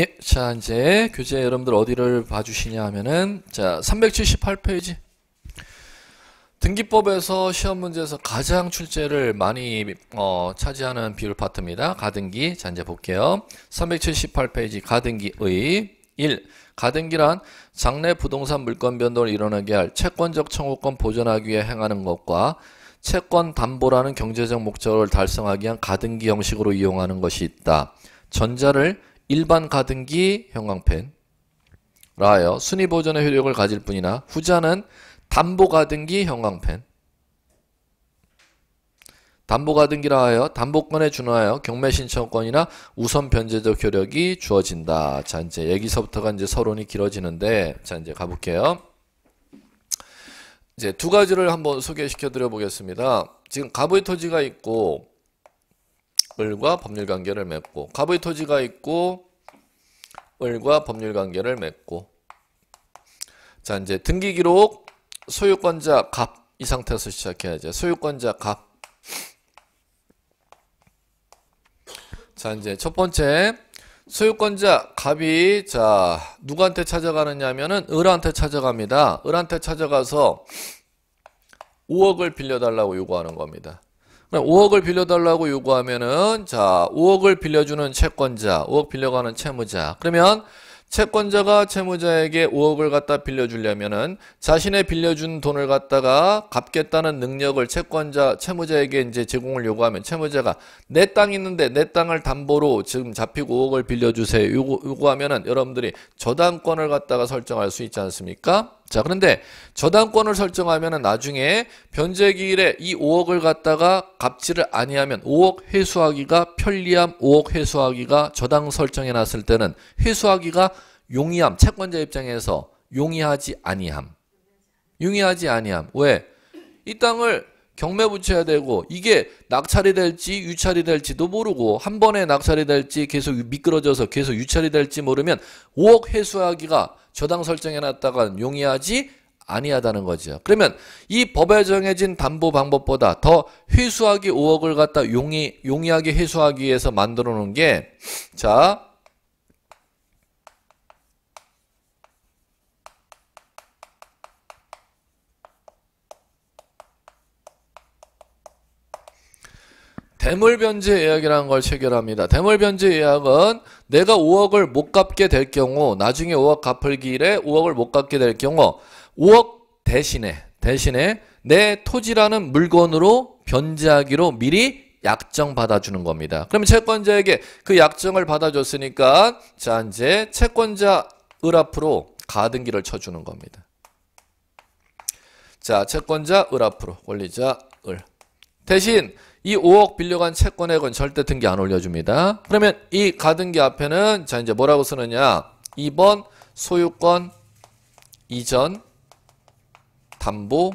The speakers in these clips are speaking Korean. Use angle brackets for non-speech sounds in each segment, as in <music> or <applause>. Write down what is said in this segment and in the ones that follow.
예, 자 이제 교재 여러분들 어디를 봐주시냐 하면은 자 378페이지 등기법에서 시험 문제에서 가장 출제를 많이 어, 차지하는 비율 파트입니다. 가등기 자 이제 볼게요. 378페이지 가등기의 1. 가등기란 장래 부동산 물건 변동을 일어나게 할 채권적 청구권 보존하기 위해 행하는 것과 채권 담보라는 경제적 목적을 달성하기 위한 가등기 형식으로 이용하는 것이 있다. 전자를 일반 가등기 형광펜 라하여 순위 보존의 효력을 가질 뿐이나 후자는 담보 가등기 형광펜 담보 가등기라 하여 담보권에 준하여 경매 신청권이나 우선 변제적 효력이 주어진다. 자 이제 여기서부터가 이제 서론이 길어지는데 자 이제 가볼게요. 이제 두 가지를 한번 소개시켜 드려 보겠습니다. 지금 가부의 토지가 있고 을과 법률 관계를 맺고 갑의 토지가 있고 을과 법률 관계를 맺고 자 이제 등기 기록 소유권자 갑 이 상태에서 시작해야죠. 소유권자 갑. 자 이제 첫 번째 소유권자 갑이 자 누구한테 찾아가느냐면은 을한테 찾아갑니다. 을한테 찾아가서 5억을 빌려달라고 요구하는 겁니다. 5억을 빌려달라고 요구하면은 자 5억을 빌려주는 채권자 5억 빌려가는 채무자 그러면 채권자가 채무자에게 5억을 갖다 빌려주려면은 자신의 빌려준 돈을 갖다가 갚겠다는 능력을 채권자 채무자에게 이제 제공을 요구하면 채무자가 내 땅 있는데 내 땅을 담보로 지금 잡히고 5억을 빌려주세요 요구, 요구하면은 여러분들이 저당권을 갖다가 설정할 수 있지 않습니까? 자 그런데 저당권을 설정하면 나중에 변제기일에 이 5억을 갖다가 갚지를 아니하면 5억 회수하기가 편리함 5억 회수하기가 저당 설정해 놨을 때는 회수하기가 용이함 채권자 입장에서 용이하지 아니함 용이하지 아니함 왜? 이 땅을 경매 붙여야 되고 이게 낙찰이 될지 유찰이 될지도 모르고 한 번에 낙찰이 될지 계속 미끄러져서 계속 유찰이 될지 모르면 5억 회수하기가 저당 설정해놨다가 용이하지 아니하다는 거죠. 그러면 이 법에 정해진 담보 방법보다 더 회수하기 5억을 갖다 용이, 용이하게 회수하기 위해서 만들어 놓은 게, 자, 대물변제 예약이라는 걸 체결합니다. 대물변제 예약은 내가 5억을 못 갚게 될 경우 나중에 5억 갚을 길에 5억을 못 갚게 될 경우 5억 대신에 대신에 내 토지라는 물건으로 변제하기로 미리 약정 받아주는 겁니다. 그럼 채권자에게 그 약정을 받아줬으니까 자 이제 채권자 을 앞으로 가등기를 쳐주는 겁니다. 자 채권자 을 앞으로 권리자 을 대신 이 5억 빌려간 채권액은 절대 등기 안 올려줍니다. 그러면 이 가등기 앞에는 자 이제 뭐라고 쓰느냐 2번 소유권 이전 담보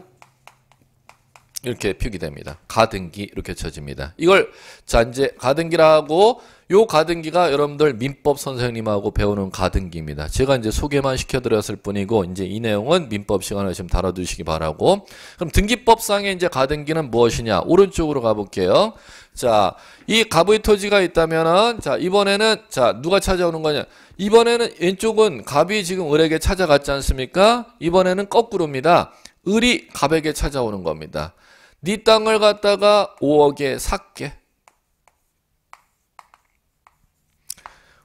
이렇게 표기됩니다. 가등기 이렇게 쳐집니다. 이걸 자 이제 가등기라고 요 가등기가 여러분들 민법 선생님하고 배우는 가등기입니다. 제가 이제 소개만 시켜드렸을 뿐이고 이제 이 내용은 민법 시간에 좀 다뤄두시기 바라고 그럼 등기법상의 이제 가등기는 무엇이냐 오른쪽으로 가볼게요. 자이 가부의 토지가 있다면은 자 이번에는 자 누가 찾아오는 거냐 이번에는 왼쪽은 갑이 지금 을에게 찾아갔지 않습니까? 이번에는 거꾸로입니다. 을이 갑에게 찾아오는 겁니다. 네 땅을 갖다가 5억에 샀게.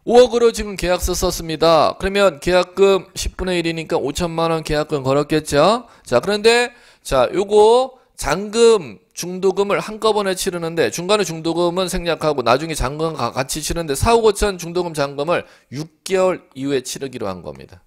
5억으로 지금 계약서 썼습니다. 그러면 계약금 10분의 1이니까 5천만 원 계약금 걸었겠죠. 자, 그런데 자, 요거 잔금 중도금을 한꺼번에 치르는데 중간에 중도금은 생략하고 나중에 잔금 같이 치는데 4, 5, 5천 중도금 잔금을 6개월 이후에 치르기로 한 겁니다.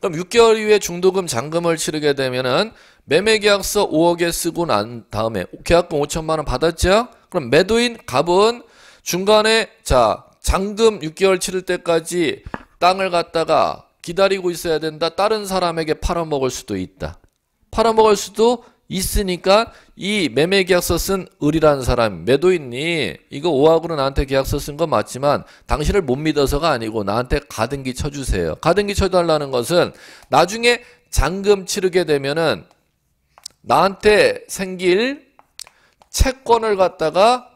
그럼 6개월 이후에 중도금 잔금을 치르게 되면은 매매계약서 5억에 쓰고 난 다음에 계약금 5천만 원 받았죠? 그럼 매도인 갑은 중간에 자 잔금 6개월 치를 때까지 땅을 갖다가 기다리고 있어야 된다. 다른 사람에게 팔아먹을 수도 있다. 팔아먹을 수도 있으니까 이 매매 계약서 쓴 을이라는 사람 매도인이 이거 5억으로 나한테 계약서 쓴 거 맞지만 당신을 못 믿어서가 아니고 나한테 가등기 쳐주세요. 가등기 쳐달라는 것은 나중에 잔금 치르게 되면은 나한테 생길 채권을 갖다가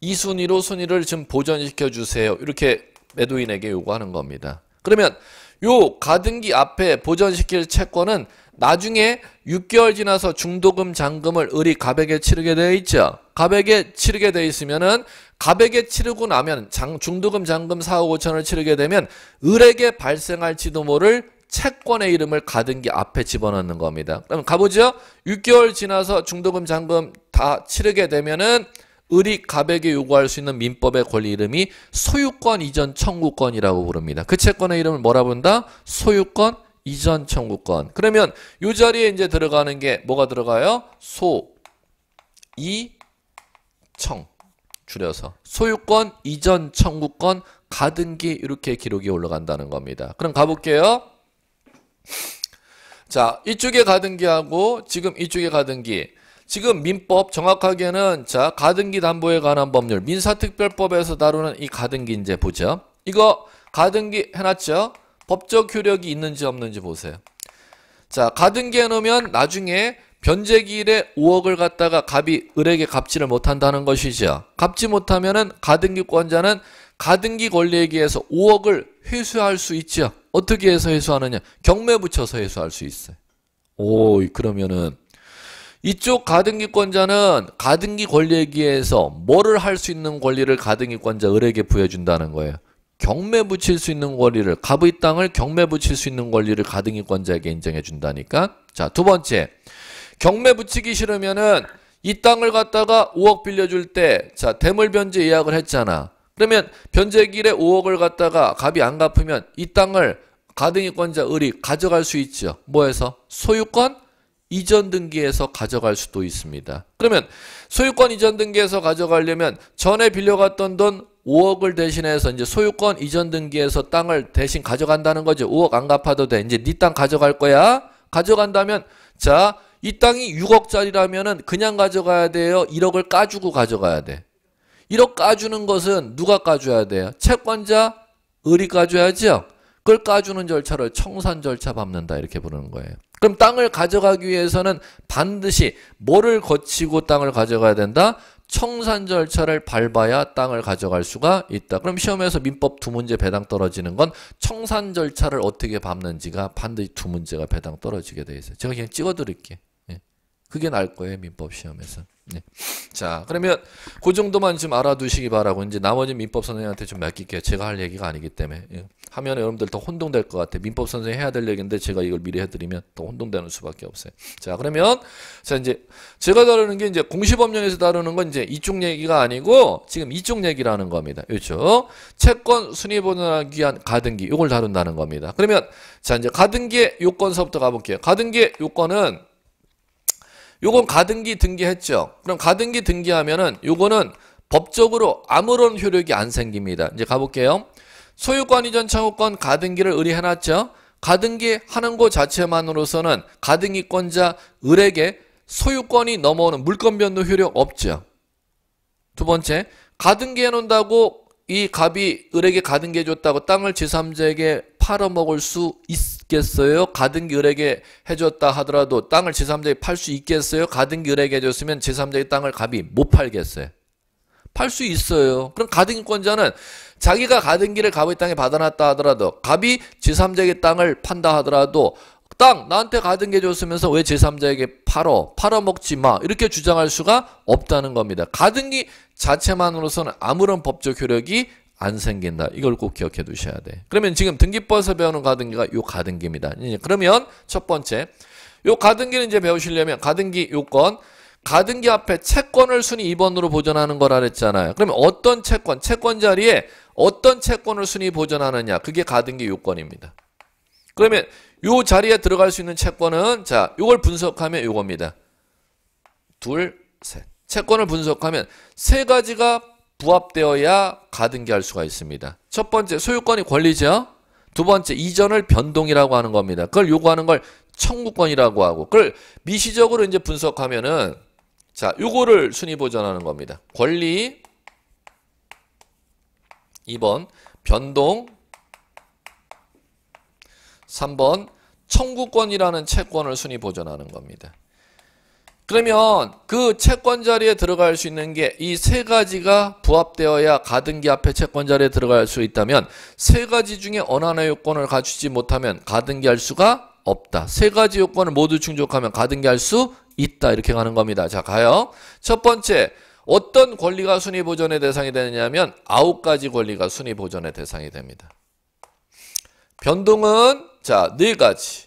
이 순위로 순위를 지 보전시켜 주세요. 이렇게 매도인에게 요구하는 겁니다. 그러면 요 가등기 앞에 보전시킬 채권은 나중에 6개월 지나서 중도금 잔금을 을이 가백에 치르게 되어 있죠. 가백에 치르게 되어 있으면은 가백에 치르고 나면 장, 중도금 잔금 4억 5천을 치르게 되면 을에게 발생할지도 모를 채권의 이름을 가등기 앞에 집어넣는 겁니다. 그럼 가보죠. 6개월 지나서 중도금 잔금 다 치르게 되면은 을이 갑에게 요구할 수 있는 민법의 권리 이름이 소유권 이전 청구권이라고 부릅니다. 그 채권의 이름을 뭐라 부른다? 소유권 이전 청구권. 그러면 이 자리에 이제 들어가는 게 뭐가 들어가요? 소, 이, 청. 줄여서 소유권 이전 청구권 가등기 이렇게 기록이 올라간다는 겁니다. 그럼 가볼게요. 자, 이쪽에 가등기하고 지금 이쪽에 가등기. 지금 민법 정확하게는 자, 가등기 담보에 관한 법률 민사특별법에서 다루는 이 가등기 이제 보죠. 이거 가등기 해놨죠? 법적 효력이 있는지 없는지 보세요. 자, 가등기 해놓으면 나중에 변제기일에 5억을 갖다가 갑이 을에게 갚지를 못한다는 것이죠. 갚지 못하면은 가등기권자는 가등기 권리에 의해서 5억을 회수할 수 있죠. 어떻게 해서 회수하느냐? 경매 붙여서 회수할 수 있어요. 오, 그러면은 이쪽 가등기권자는 가등기 권리에 의해서 뭐를 할 수 있는 권리를 가등기권자 을에게 부여준다는 거예요. 경매 붙일 수 있는 권리를 갑의 땅을 경매 붙일 수 있는 권리를 가등기권자에게 인정해 준다니까. 자, 두 번째. 경매 붙이기 싫으면은 이 땅을 갖다가 5억 빌려줄 때, 자, 대물변제 예약을 했잖아. 그러면 변제길에 5억을 갖다가 갑이 안 갚으면 이 땅을 가등기권자 을이 가져갈 수 있죠. 뭐에서? 소유권 이전 등기에서 가져갈 수도 있습니다. 그러면 소유권 이전 등기에서 가져가려면 전에 빌려갔던 돈 5억을 대신해서 이제 소유권 이전 등기에서 땅을 대신 가져간다는 거죠. 5억 안 갚아도 돼. 이제 네 땅 가져갈 거야. 가져간다면 자, 이 땅이 6억짜리라면 그냥 가져가야 돼요. 1억을 까주고 가져가야 돼. 1억 까주는 것은 누가 까줘야 돼요? 채권자, 을이 까줘야죠. 그걸 까주는 절차를 청산 절차 밟는다 이렇게 부르는 거예요. 그럼 땅을 가져가기 위해서는 반드시 뭐를 거치고 땅을 가져가야 된다? 청산 절차를 밟아야 땅을 가져갈 수가 있다. 그럼 시험에서 민법 두 문제 배당 떨어지는 건 청산 절차를 어떻게 밟는지가 반드시 두 문제가 배당 떨어지게 돼 있어요. 제가 그냥 찍어드릴게. 예. 그게 날 거예요 민법 시험에서. 네. 자, 그러면 그 정도만 좀 알아두시기 바라고 이제 나머지 민법 선생님한테 좀 맡길게요. 제가 할 얘기가 아니기 때문에 예. 하면 여러분들 더 혼동될 것 같아요. 민법 선생님 해야 될 얘기인데 제가 이걸 미리 해드리면 더 혼동되는 수밖에 없어요. 자, 그러면 자 이제 제가 다루는 게 이제 공시법령에서 다루는 건 이제 이쪽 얘기가 아니고 지금 이쪽 얘기라는 겁니다. 그렇죠? 채권 순위 보존하기 위한 가등기 이걸 다룬다는 겁니다. 그러면 자 이제 가등기의 요건서부터 가볼게요. 가등기의 요건은 요건 가등기 등기했죠. 그럼 가등기 등기하면은 요거는 법적으로 아무런 효력이 안 생깁니다. 이제 가볼게요. 소유권 이전 청구권 가등기를 의뢰해놨죠. 가등기 하는 것 자체만으로서는 가등기권자 을에게 소유권이 넘어오는 물건 변동 효력 없죠. 두 번째, 가등기해 놓는다고 이 갑이 을에게 가등기해 줬다고 땅을 제3자에게 팔아먹을 수 있어. 요 있겠어요? 가든 율에게 해줬다 하더라도 땅을 제3자에게 팔 수 있겠어요? 가든 율에게 해줬으면 제3자에게 땅을 갑이 못 팔겠어요. 팔 수 있어요. 그럼 가등권자는 자기가 가등기를 갑의 땅에 받아놨다 하더라도 갑이 제3자에게 땅을 판다 하더라도 땅 나한테 가등기 줬으면서 왜 제3자에게 팔어 팔아먹지 마 이렇게 주장할 수가 없다는 겁니다. 가등기 자체만으로서는 아무런 법적 효력이 안 생긴다. 이걸 꼭 기억해 두셔야 돼. 그러면 지금 등기법에서 배우는 가등기가 요 가등기입니다. 예, 예. 그러면 첫 번째, 요 가등기는 이제 배우시려면 가등기 요건, 가등기 앞에 채권을 순위 2번으로 보존하는 거라 그랬잖아요. 그러면 어떤 채권, 채권 자리에 어떤 채권을 순위 보존하느냐. 그게 가등기 요건입니다. 그러면 요 자리에 들어갈 수 있는 채권은 자, 요걸 분석하면 요겁니다. 둘, 셋. 채권을 분석하면 세 가지가 부합되어야 가등기할 수가 있습니다. 첫 번째 소유권이 권리죠. 두 번째 이전을 변동이라고 하는 겁니다. 그걸 요구하는 걸 청구권이라고 하고 그걸 미시적으로 이제 분석하면은 자, 요거를 순위 보전하는 겁니다. 권리 2번 변동 3번 청구권이라는 채권을 순위 보전하는 겁니다. 그러면 그 채권 자리에 들어갈 수 있는 게 이 세 가지가 부합되어야 가등기 앞에 채권 자리에 들어갈 수 있다면 세 가지 중에 어느 하나 요건을 갖추지 못하면 가등기 할 수가 없다. 세 가지 요건을 모두 충족하면 가등기 할 수 있다. 이렇게 가는 겁니다. 자, 가요. 첫 번째. 어떤 권리가 순위 보전의 대상이 되느냐면 아홉 가지 권리가 순위 보전의 대상이 됩니다. 변동은 자, 네 가지.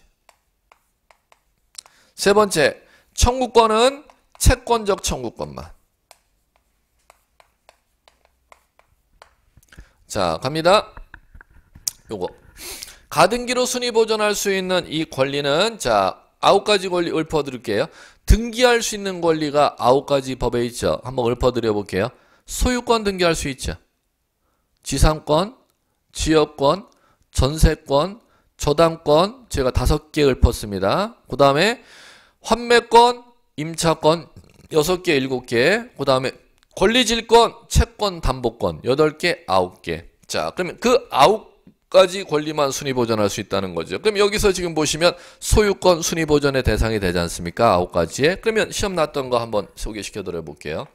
세 번째, 청구권은 채권적 청구권만. 자, 갑니다. 요거. 가등기로 순위 보전할 수 있는 이 권리는 자, 아홉 가지 권리 읊어 드릴게요. 등기할 수 있는 권리가 아홉 가지 법에 있죠. 한번 읊어 드려 볼게요. 소유권 등기할 수 있죠. 지상권, 지역권, 전세권, 저당권 제가 다섯 개 읊었습니다. 그 다음에 환매권, 임차권 6개, 7개. 그 다음에 권리질권, 채권, 담보권 8개, 9개. 자, 그러면 그 9가지 권리만 순위 보전할 수 있다는 거죠. 그럼 여기서 지금 보시면 소유권 순위 보전의 대상이 되지 않습니까? 9가지에. 그러면 시험 났던 거 한번 소개시켜 드려 볼게요.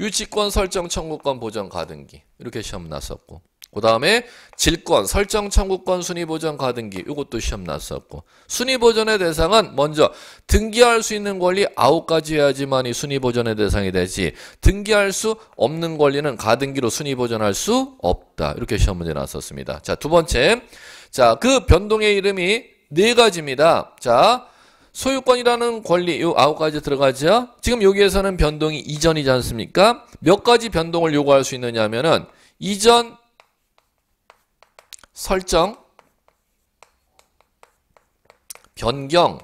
유치권 설정 청구권 보전 가등기. 이렇게 시험 났었고. 그 다음에 질권, 설정 청구권 순위 보전 가등기 이것도 시험 났었고 순위 보전의 대상은 먼저 등기할 수 있는 권리 9가지 해야지만 이 순위 보전의 대상이 되지 등기할 수 없는 권리는 가등기로 순위 보전할 수 없다 이렇게 시험 문제 나왔었습니다 자두 번째 자 그 변동의 이름이 네 가지입니다 자 소유권이라는 권리 요 아홉 가지 들어가죠 지금 여기에서는 변동이 이전이지 않습니까 몇 가지 변동을 요구할 수 있느냐 면은 이전 설정, 변경,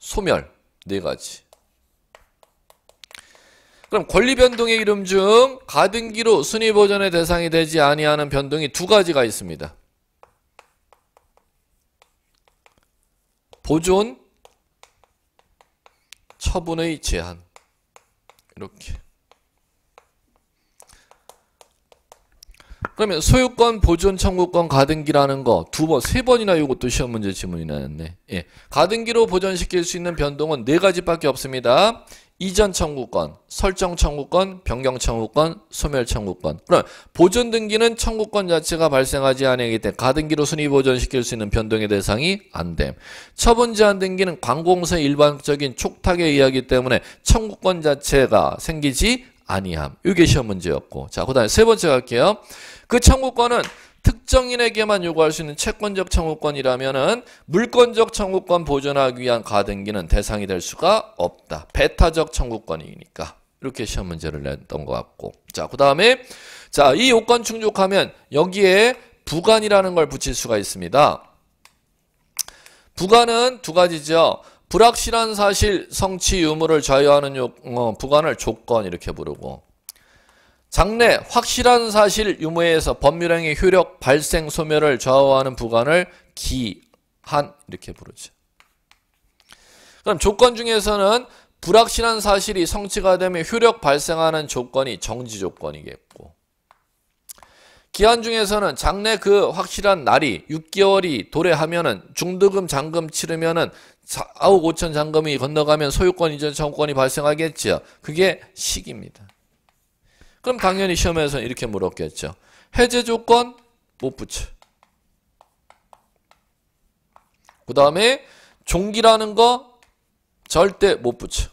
소멸 네 가지. 그럼 권리 변동의 이름 중 가등기로 순위 보전의 대상이 되지 아니하는 변동이 두 가지가 있습니다. 보존, 처분의 제한 이렇게 그러면 소유권, 보존, 청구권, 가등기라는 거 두 번, 세 번이나 이것도 시험 문제 질문이 나왔네. 예. 가등기로 보존시킬 수 있는 변동은 네 가지밖에 없습니다. 이전 청구권, 설정 청구권, 변경 청구권, 소멸 청구권. 그럼 보존 등기는 청구권 자체가 발생하지 않기 때문에 가등기로 순위 보존시킬 수 있는 변동의 대상이 안 됨. 처분 제한 등기는 관공서 일반적인 촉탁에 의하기 때문에 청구권 자체가 생기지 아니함. 이게 시험 문제였고. 자, 그다음에 세 번째 갈게요. 그 청구권은 특정인에게만 요구할 수 있는 채권적 청구권이라면은 물권적 청구권 보존하기 위한 가등기는 대상이 될 수가 없다. 배타적 청구권이니까. 이렇게 시험 문제를 냈던 것 같고. 자, 그 다음에, 자, 이 요건 충족하면 여기에 부관이라는 걸 붙일 수가 있습니다. 부관은 두 가지죠. 불확실한 사실 성취 유무를 자유하는 요, 어, 부관을 조건 이렇게 부르고 장래 확실한 사실 유무에서 법률행위 효력 발생 소멸을 좌우하는 부관을 기한 이렇게 부르죠. 그럼 조건 중에서는 불확실한 사실이 성취가 되면 효력 발생하는 조건이 정지 조건이겠고 기한 중에서는 장래 그 확실한 날이 6개월이 도래하면은 중도금 잔금 치르면은 4억 5천 잔금이 건너가면 소유권 이전 청구권이 발생하겠지요. 그게 시기입니다. 그럼 당연히 시험에서 이렇게 물었겠죠. 해제 조건 못 붙여. 그 다음에 종기라는 거 절대 못 붙여.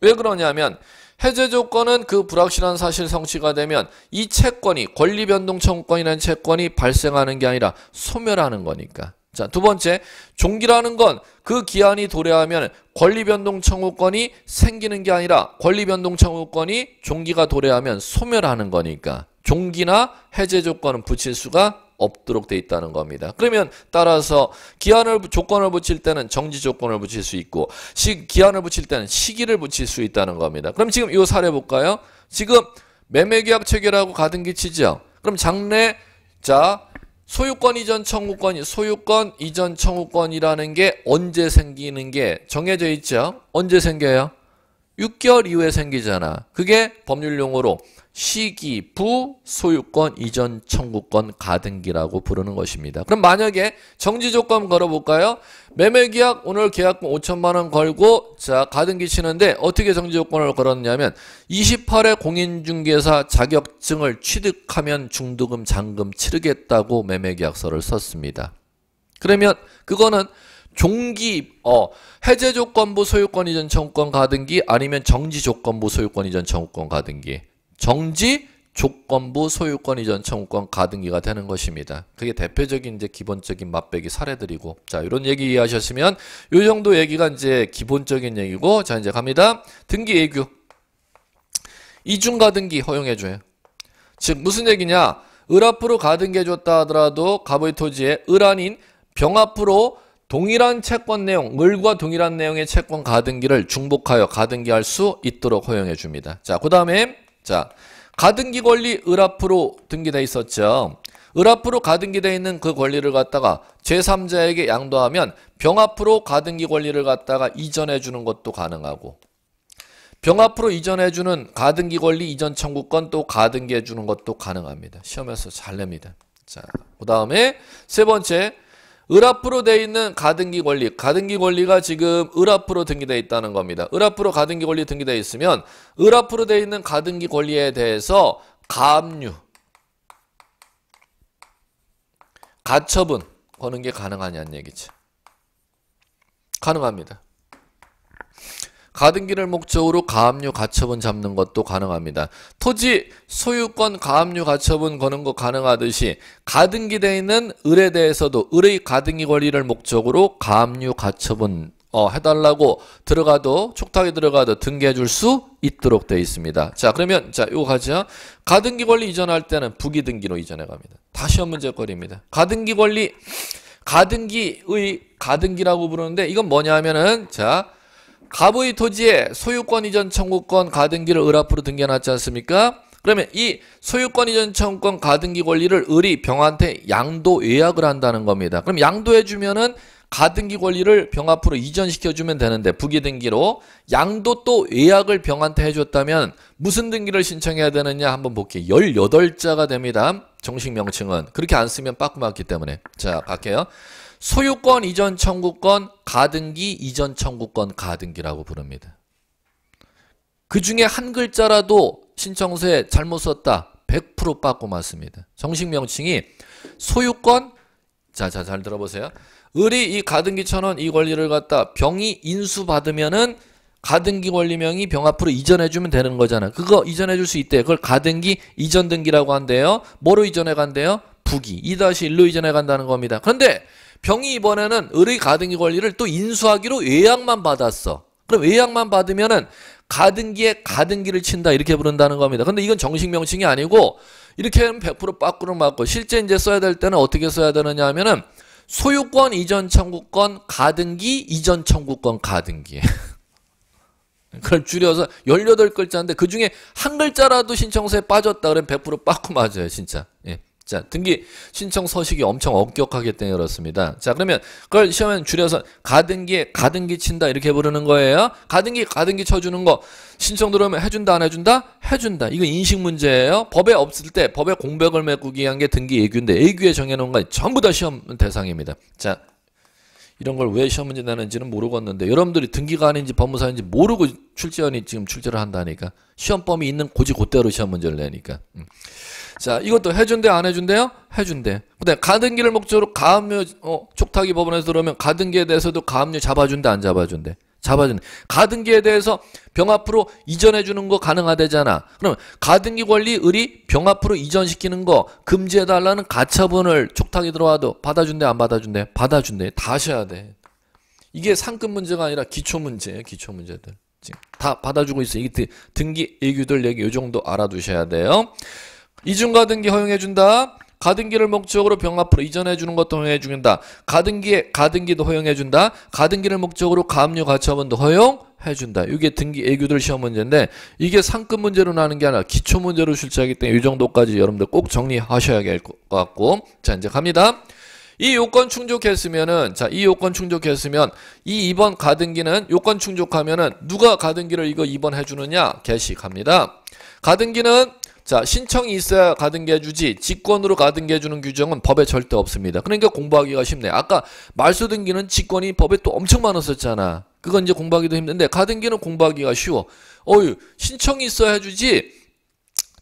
왜 그러냐면 해제 조건은 그 불확실한 사실 성취가 되면 이 채권이 권리변동청구권이라는 채권이 발생하는 게 아니라 소멸하는 거니까. 자, 두 번째, 종기라는 건 그 기한이 도래하면 권리변동 청구권이 생기는 게 아니라 권리변동 청구권이 종기가 도래하면 소멸하는 거니까 종기나 해제 조건은 붙일 수가 없도록 돼 있다는 겁니다. 그러면 따라서 기한을 조건을 붙일 때는 정지 조건을 붙일 수 있고 시, 기한을 붙일 때는 시기를 붙일 수 있다는 겁니다. 그럼 지금 이 사례 볼까요? 지금 매매계약 체결하고 가등기 치죠. 그럼 장래 자 소유권 이전 청구권이 소유권 이전 청구권이라는 게 언제 생기는 게 정해져 있죠? 언제 생겨요? 6개월 이후에 생기잖아. 그게 법률 용어로 시기, 부, 소유권, 이전, 청구권, 가등기라고 부르는 것입니다. 그럼 만약에 정지 조건 걸어볼까요? 매매 계약 오늘 계약금 5천만 원 걸고 자 가등기 치는데 어떻게 정지 조건을 걸었냐면 28회 공인중개사 자격증을 취득하면 중도금 잔금 치르겠다고 매매 계약서를 썼습니다. 그러면 그거는 종기 어 해제 조건부 소유권 이전 청구권 가등기 아니면 정지 조건부 소유권 이전 청구권 가등기 정지 조건부 소유권 이전 청구권 가등기가 되는 것입니다. 그게 대표적인 이제 기본적인 맛배기 사례들이고 자 이런 얘기 이해하셨으면 요 정도 얘기가 이제 기본적인 얘기고 자 이제 갑니다. 등기 예교 이중 가등기 허용해줘요. 즉 무슨 얘기냐 을 앞으로 가등기해줬다 하더라도 갑의 토지에 을 아닌 병 앞으로 동일한 채권 내용, 을과 동일한 내용의 채권 가등기를 중복하여 가등기할 수 있도록 허용해 줍니다. 자, 그 다음에 자, 가등기 권리 을앞으로 등기되어 있었죠. 을앞으로 가등기되어 있는 그 권리를 갖다가 제3자에게 양도하면 병앞으로 가등기 권리를 갖다가 이전해 주는 것도 가능하고 병앞으로 이전해 주는 가등기 권리 이전 청구권 또 가등기해 주는 것도 가능합니다. 시험에서 잘 냅니다. 자, 그다음에 세 번째 을앞으로 돼 있는 가등기 권리, 가등기 권리가 지금 을앞으로 등기돼 있다는 겁니다. 을앞으로 가등기 권리 등기돼 있으면 을앞으로 돼 있는 가등기 권리에 대해서 가압류, 가처분 거는 게 가능하냐는 얘기지. 가능합니다. 가등기를 목적으로 가압류 가처분 잡는 것도 가능합니다. 토지 소유권 가압류 가처분 거는 거 가능하듯이 가등기돼 있는 을에 대해서도 을의 가등기 권리를 목적으로 가압류 가처분 어, 해달라고 들어가도 촉탁이 들어가도 등기해 줄 수 있도록 되어 있습니다. 자 그러면 자 이거 가죠. 가등기 권리 이전할 때는 부기등기로 이전해 갑니다. 다시 한 문제거리입니다. 가등기 권리 가등기의 가등기라고 부르는데 이건 뭐냐 하면은 자 갑의 토지에 소유권 이전 청구권 가등기를 을앞으로 등겨놨지 않습니까? 그러면 이 소유권 이전 청구권 가등기 권리를 을이 병한테 양도 예약을 한다는 겁니다. 그럼 양도해주면은 가등기 권리를 병 앞으로 이전시켜주면 되는데 부기 등기로 양도 또 예약을 병한테 해줬다면 무슨 등기를 신청해야 되느냐 한번 볼게요. 18자가 됩니다. 정식 명칭은. 그렇게 안 쓰면 빠꾸 맞기 때문에. 자, 갈게요. 소유권 이전 청구권 가등기 이전 청구권 가등기라고 부릅니다. 그 중에 한 글자라도 신청서에 잘못 썼다. 100%빠고 맞습니다. 정식 명칭이 소유권 자, 자, 잘 들어보세요. 을이 이 가등기 천원 이 권리를 갖다 병이 인수받으면은 가등기 권리명이 병 앞으로 이전해주면 되는 거잖아. 그거 이전해줄 수 있대. 그걸 가등기 이전 등기라고 한대요. 뭐로 이전해 간대요? 부기. 2-1로 이전해 간다는 겁니다. 그런데 병이 이번에는 을의 가등기 권리를 또 인수하기로 예약만 받았어. 그럼 예약만 받으면은 가등기에 가등기를 친다 이렇게 부른다는 겁니다. 근데 이건 정식 명칭이 아니고 이렇게 하면 100% 빠꾸로 맞고 실제 이제 써야 될 때는 어떻게 써야 되느냐 하면은 소유권 이전 청구권 가등기 이전 청구권 가등기 <laughs> 그걸 줄여서 18글자인데 그중에 한 글자라도 신청서에 빠졌다 그러면 100% 빠꾸 맞아요 진짜 자, 등기 신청 서식이 엄청 엄격하게 때문에 습니다 자, 그러면 그걸 시험에 줄여서 가등기에 가등기 친다 이렇게 부르는 거예요. 가등기 가등기 쳐주는 거 신청 들어오면 해준다 안 해준다 해준다. 이거 인식 문제예요. 법에 없을 때 법에 공백을 메꾸기 위한 게 등기 예규인데 예규에 정해놓은 건 전부 다 시험 대상입니다. 자, 이런 걸 왜 시험 문제 내는지는 모르겠는데 여러분들이 등기관인지 법무사인지 모르고 출제원이 지금 출제를 한다니까 시험 범위 있는 고지 그대로 시험 문제를 내니까 음. 자 이것도 해준대 안 해준대요? 해준대 근데 가등기를 목적으로 가압류 어, 촉탁이 법원에서 들어오면 가등기에 대해서도 가압류 잡아준대 안 잡아준대 잡아주는 가등기에 대해서 병합으로 이전해 주는 거 가능하대잖아. 그럼 가등기 권리 을이 병합으로 이전시키는 거 금지해 달라는 가처분을 촉탁이 들어와도 받아준대 안 받아준대? 받아준대. 다 하셔야 돼. 이게 상급 문제가 아니라 기초 문제예요. 기초 문제들. 지금 다 받아주고 있어. 이게 등기 애규들 얘기 요 정도 알아두셔야 돼요. 이중가등기 허용해 준다. 가등기를 목적으로 병 앞으로 이전해 주는 것도 허용해 준다. 가등기에 가등기도 허용해 준다. 가등기를 목적으로 가압류 가처분도 허용해 준다. 이게 등기 애교들 시험 문제인데 이게 상급 문제로 나는 게 아니라 기초 문제로 출제하기 때문에 이 정도까지 여러분들 꼭 정리하셔야 할것 같고 자 이제 갑니다. 이 요건 충족했으면은 자이 요건 충족했으면 이 2번 가등기는 요건 충족하면은 누가 가등기를 이거 2번 해주느냐 개시 갑니다. 가등기는 자 신청이 있어야 가등기 해주지 직권으로 가등기 해주는 규정은 법에 절대 없습니다. 그러니까 공부하기가 쉽네. 아까 말소등기는 직권이 법에 또 엄청 많았었잖아. 그건 이제 공부하기도 힘든데 가등기는 공부하기가 쉬워. 어유 신청이 있어야 해주지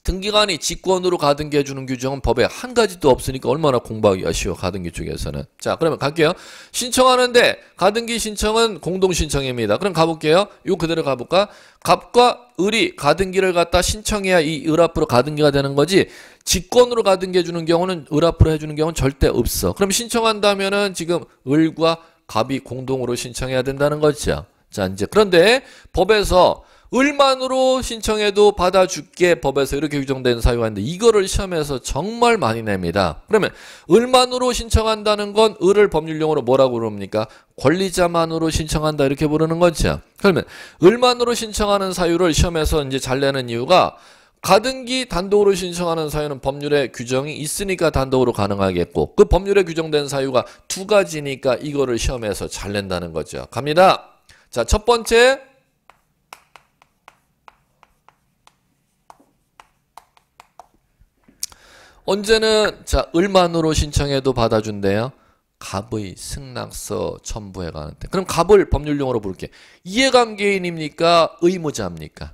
등기관이 직권으로 가등기 해주는 규정은 법에 한 가지도 없으니까 얼마나 공부하기가 쉬워 가등기 쪽에서는 자 그러면 갈게요 신청하는데 가등기 신청은 공동신청입니다 그럼 가볼게요 요 그대로 가볼까 갑과 을이 가등기를 갖다 신청해야 이 을 앞으로 가등기가 되는 거지 직권으로 가등기 해주는 경우는 을 앞으로 해주는 경우는 절대 없어 그럼 신청한다면은 지금 을과 갑이 공동으로 신청해야 된다는 거죠 자 이제 그런데 법에서 을만으로 신청해도 받아줄게 법에서 이렇게 규정된 사유가 있는데 이거를 시험에서 정말 많이 냅니다. 그러면 을만으로 신청한다는 건 을을 법률용어로 뭐라고 부릅니까? 권리자만으로 신청한다 이렇게 부르는 거죠. 그러면 을만으로 신청하는 사유를 시험에서 이제 잘 내는 이유가 가등기 단독으로 신청하는 사유는 법률의 규정이 있으니까 단독으로 가능하겠고 그 법률에 규정된 사유가 두 가지니까 이거를 시험에서 잘 낸다는 거죠. 갑니다. 자, 첫 번째 언제는 자 을만으로 신청해도 받아준대요. 갑의 승낙서 첨부해 가는 때. 그럼 갑을 법률용어로 부게 이해관계인입니까? 의무자입니까?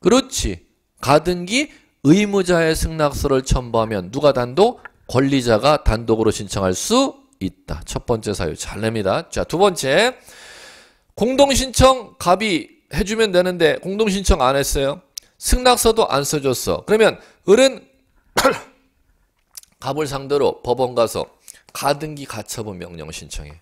그렇지. 가등기 의무자의 승낙서를 첨부하면 누가 단독? 권리자가 단독으로 신청할 수 있다. 첫 번째 사유 잘 냅니다. 자, 두 번째. 공동신청 갑이 해주면 되는데 공동신청 안 했어요. 승낙서도 안 써줬어. 그러면 을은 갑을 상대로 법원 가서 가등기 가처분 명령 신청해.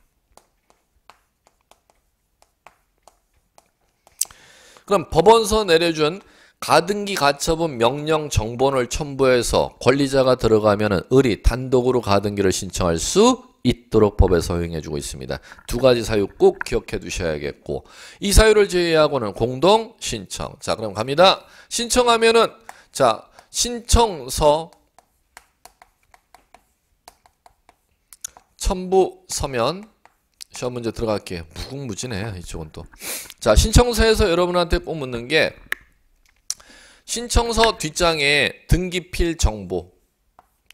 그럼 법원서 내려준 가등기 가처분 명령 정본을 첨부해서 권리자가 들어가면 을이 단독으로 가등기를 신청할 수 있도록 법에서 허용해주고 있습니다. 두 가지 사유 꼭 기억해 두셔야겠고 이 사유를 제외하고는 공동 신청. 자 그럼 갑니다. 신청하면은 자 신청서 첨부 서면 시험 문제 들어갈게요. 무궁무진해 이쪽은 또. 자 신청서에서 여러분한테 꼭 묻는 게 신청서 뒷장에 등기필 정보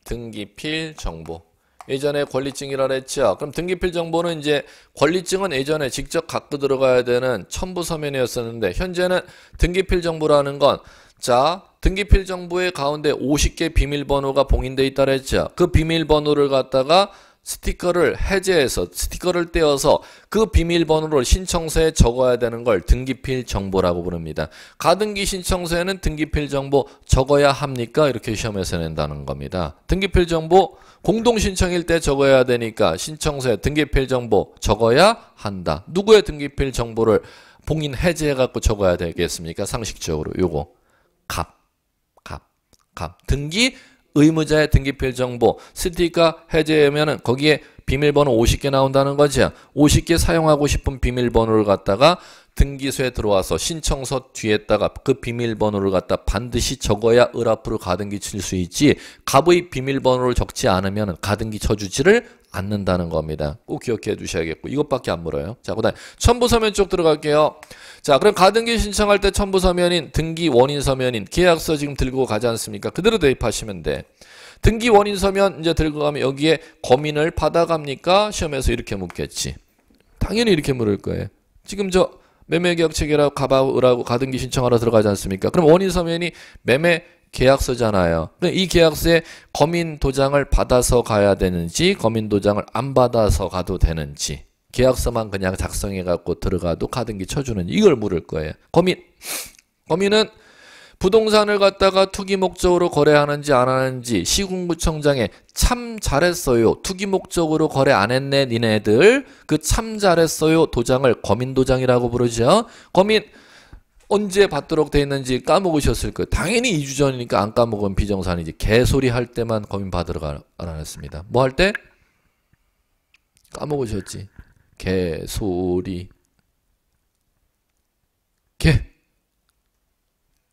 등기필 정보 예전에 권리증이라 했죠. 그럼 등기필 정보는 이제 권리증은 예전에 직접 갖고 들어가야 되는 첨부 서면이었었는데 현재는 등기필 정보라는 건 자, 등기필 정보의 가운데 50개 비밀번호가 봉인되어 있다 그랬죠. 그 비밀번호를 갖다가 스티커를 해제해서 스티커를 떼어서 그 비밀번호를 신청서에 적어야 되는 걸 등기필 정보라고 부릅니다. 가등기 신청서에는 등기필 정보 적어야 합니까? 이렇게 시험에서 낸다는 겁니다. 등기필 정보 공동 신청일 때 적어야 되니까 신청서에 등기필 정보 적어야 한다. 누구의 등기필 정보를 봉인 해제해 갖고 적어야 되겠습니까? 상식적으로 요거 갑, 갑, 갑 등기 의무자의 등기필 정보 스티커 해제하면은 거기에 비밀번호 50개 나온다는 거죠. 50개 사용하고 싶은 비밀번호를 갖다가 등기소에 들어와서 신청서 뒤에다가 그 비밀번호를 갖다 반드시 적어야 을앞으로 가등기 칠 수 있지 갑의 비밀번호를 적지 않으면 가등기 쳐주지를 않는다는 겁니다. 꼭 기억해 주셔야겠고 이것밖에 안 물어요. 자, 그다음 첨부 서면 쪽 들어갈게요. 자, 그럼 가등기 신청할 때 첨부 서면인 등기 원인 서면인 계약서 지금 들고 가지 않습니까? 그대로 대입하시면 돼. 등기 원인 서면 이제 들고 가면 여기에 검인을 받아갑니까? 시험에서 이렇게 묻겠지. 당연히 이렇게 물을 거예요. 지금 저 매매계약 체결하고 가봐라고 가등기 신청하러 들어가지 않습니까? 그럼 원인 서면이 매매 계약서잖아요. 이 계약서에 검인 도장을 받아서 가야 되는지 검인 도장을 안 받아서 가도 되는지 계약서만 그냥 작성해 갖고 들어가도 카등기 쳐주는지 이걸 물을 거예요. 검인 검인은 부동산을 갖다가 투기 목적으로 거래하는지 안 하는지 시군구청장에 참 잘했어요. 투기 목적으로 거래 안 했네 니네들. 그 참 잘했어요 도장을 검인 도장이라고 부르죠. 검인 언제 받도록 돼 있는지 까먹으셨을 거예요. 당연히 2주 전이니까 안 까먹은 비정산이지. 개소리 할 때만 검인 받으러 알아냈습니다. 뭐 할 때? 까먹으셨지. 개소리. 개.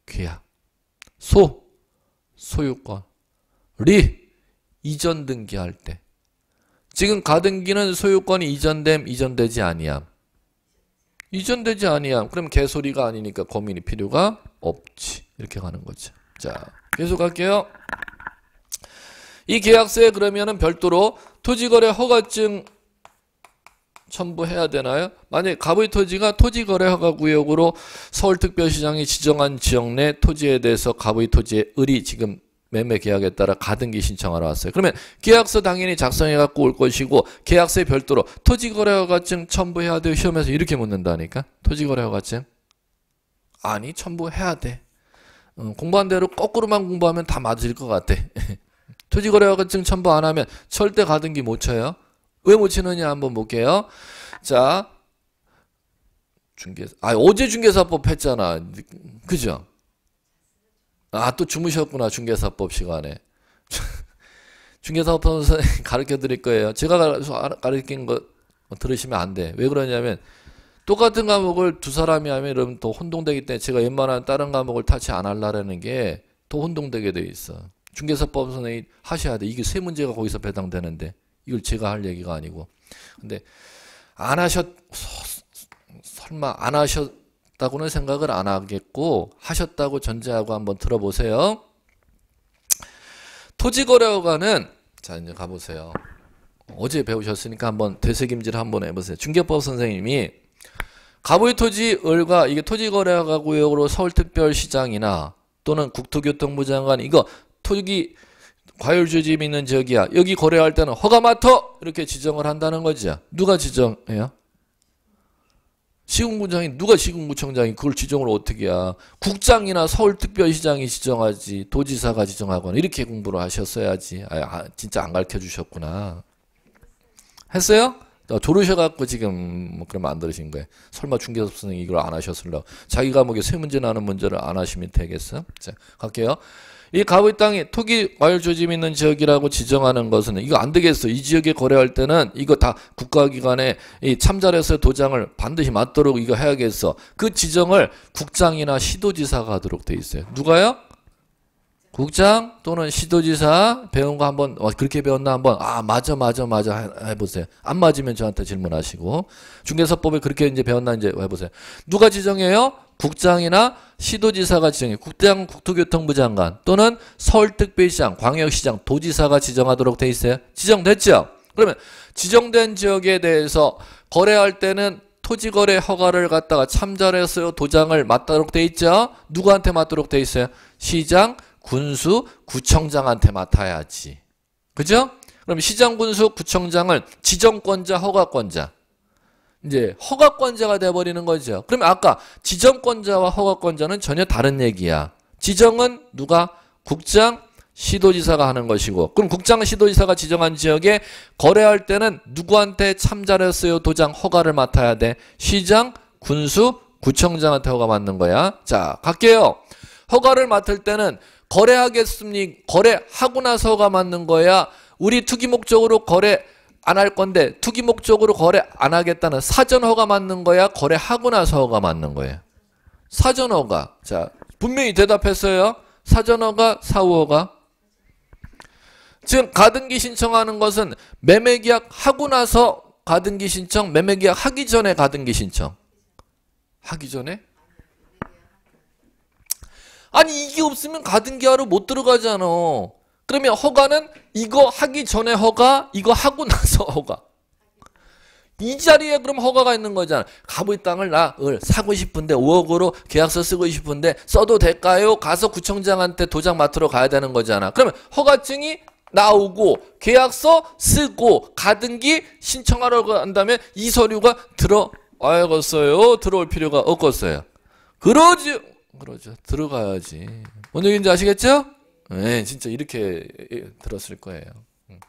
귀야. 소. 소유권. 리. 이전 등기할 때. 지금 가등기는 소유권이 이전됨, 이전되지 아니함. 이전되지 아니함. 그럼 개소리가 아니니까 고민이 필요가 없지. 이렇게 가는 거죠. 자, 계속 갈게요. 이 계약서에 그러면은 별도로 토지거래 허가증 첨부해야 되나요? 만약 에 갑의 토지가 토지거래 허가구역으로 서울특별시장이 지정한 지역 내 토지에 대해서 갑의 토지의 을이 지금 매매 계약에 따라 가등기 신청하러 왔어요. 그러면 계약서 당연히 작성해 갖고 올 것이고 계약서에 별도로 토지거래허가증 첨부해야 돼요. 시험에서 이렇게 묻는다니까. 토지거래허가증. 아니 첨부해야 돼. 어, 공부한 대로 거꾸로만 공부하면 다 맞을 것 같아. <laughs> 토지거래허가증 첨부 안 하면 절대 가등기 못 쳐요. 왜 못 치느냐 한번 볼게요. 자, 중개사. 아, 어제 중개사법 했잖아. 그죠? 아, 또 주무셨구나. 중개사법 시간에. <laughs> 중개사법 선생님 <laughs> 가르쳐 드릴 거예요. 제가 가르친 거 들으시면 안 돼. 왜 그러냐면 똑같은 과목을 두 사람이 하면 여러분 더 혼동되기 때문에 제가 웬만한 다른 과목을 타치 안 하려는 게 더 혼동되게 돼 있어. 중개사법 선생님 하셔야 돼. 이게 세 문제가 거기서 배당되는데 이걸 제가 할 얘기가 아니고. 근데 안 하셨 설마 안 하셨 하다고는 생각을 안 하겠고 하셨다고 전제하고 한번 들어보세요. 토지거래허가는자 이제 가보세요. 어제 배우셨으니까 한번 되새김질 한번 해보세요. 중개법 선생님이 가부의 토지 을과 이게 토지거래가 허 구역으로 서울특별시장이나 또는 국토교통부 장관 이거 토지 과열주집 있는 지역이야. 여기 거래할 때는 허가 맡어 이렇게 지정을 한다는 거지. 누가 지정해요? 시군구청이 누가 시군구청장이 그걸 지정을 어떻게 해야 국장이나 서울특별시장이 지정하지 도지사가 지정하거나 이렇게 공부를 하셨어야지 아, 아 진짜 안 가르쳐 주셨구나 했어요? 졸으셔갖고 어, 지금 뭐 그러면 안 들으신 거예요 설마 중개사업 선생님 이걸 안 하셨을라 자기 과목에 세 문제 나는 문제를 안 하시면 되겠어? 자 갈게요 이가부 땅이 토기 과열 조짐이 있는 지역이라고 지정하는 것은 이거 안 되겠어. 이 지역에 거래할 때는 이거 다 국가기관에 이 참잘해서 도장을 반드시 맞도록 이거 해야겠어. 그 지정을 국장이나 시도지사가 하도록 돼 있어요. 누가요? 국장 또는 시도지사 배운 거 한번 와, 어, 그렇게 배웠나 한번 아 맞아 맞아 맞아 해보세요 안 맞으면 저한테 질문하시고 중개사법에 그렇게 이제 배웠나 이제 해보세요 누가 지정해요 국장이나 시도지사가 지정해 국장 국토교통부 장관 또는 서울특별시장 광역시장 도지사가 지정하도록 돼 있어요. 지정됐죠? 그러면 지정된 지역에 대해서 거래할 때는 토지거래 허가를 갖다가 참자를 어요 도장을 맞도록 돼 있죠? 누구한테 맞도록 돼 있어요? 시장, 군수, 구청장한테 맡아야지. 그죠? 그럼 시장, 군수, 구청장을 지정권자, 허가권자 이제 허가권자가 돼버리는 거죠. 그러면 아까 지정권자와 허가권자는 전혀 다른 얘기야. 지정은 누가 국장, 시도지사가 하는 것이고 그럼 국장 시도지사가 지정한 지역에 거래할 때는 누구한테 참자를 써요 도장 허가를 맡아야 돼 시장 군수 구청장한테 허가 받는 거야 자 갈게요 허가를 맡을 때는 거래하겠습니까 거래하고 나서 허가 맡는 거야 우리 투기 목적으로 거래 안할 건데 투기 목적으로 거래 안 하겠다는 사전 허가 맞는 거야? 거래하고 나서 허가 맞는 거예요? 사전 허가. 자, 분명히 대답했어요. 사전 허가, 사후 허가. 지금 가등기 신청하는 것은 매매 계약 하고 나서 가등기 신청, 매매 계약 하기 전에 가등기 신청. 하기 전에? 아니 이게 없으면 가등기하러 못 들어가잖아. 그러면 허가는 이거 하기 전에 허가, 이거 하고 나서 <laughs> 허가. 이 자리에 그럼 허가가 있는 거잖아. 가부의 땅을 나 을, 사고 싶은데 5억으로 계약서 쓰고 싶은데 써도 될까요? 가서 구청장한테 도장 맡으러 가야 되는 거잖아. 그러면 허가증이 나오고 계약서 쓰고 가등기 신청하러 간 다음에 이 서류가 들어와야겠어요. 들어올 필요가 없겠어요. 그러지. 그러죠. 들어가야지. 뭔 얘기인지 아시겠죠? 네, 진짜 이렇게 들었을 거예요. 음.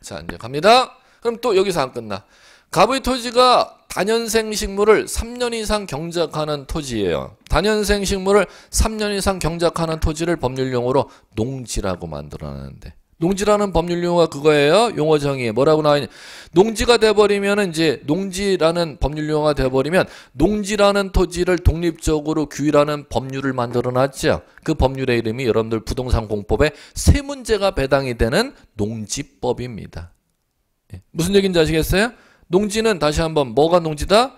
자, 이제 갑니다. 그럼 또 여기서 안 끝나. 갑의 토지가 단연생 식물을 3년 이상 경작하는 토지예요. 단연생 식물을 3년 이상 경작하는 토지를 법률용어로 농지라고 만들어놨는데 농지라는 법률 용어가 그거예요. 용어 정의 뭐라고 나와있냐. 농지가 돼버리면 이제 농지라는 법률 용어가 돼버리면 농지라는 토지를 독립적으로 규율하는 법률을 만들어놨죠. 그 법률의 이름이 여러분들 부동산 공법에세 문제가 배당이 되는 농지법입니다. 예. 무슨 얘기인지 아시겠어요? 농지는 다시 한번 뭐가 농지다?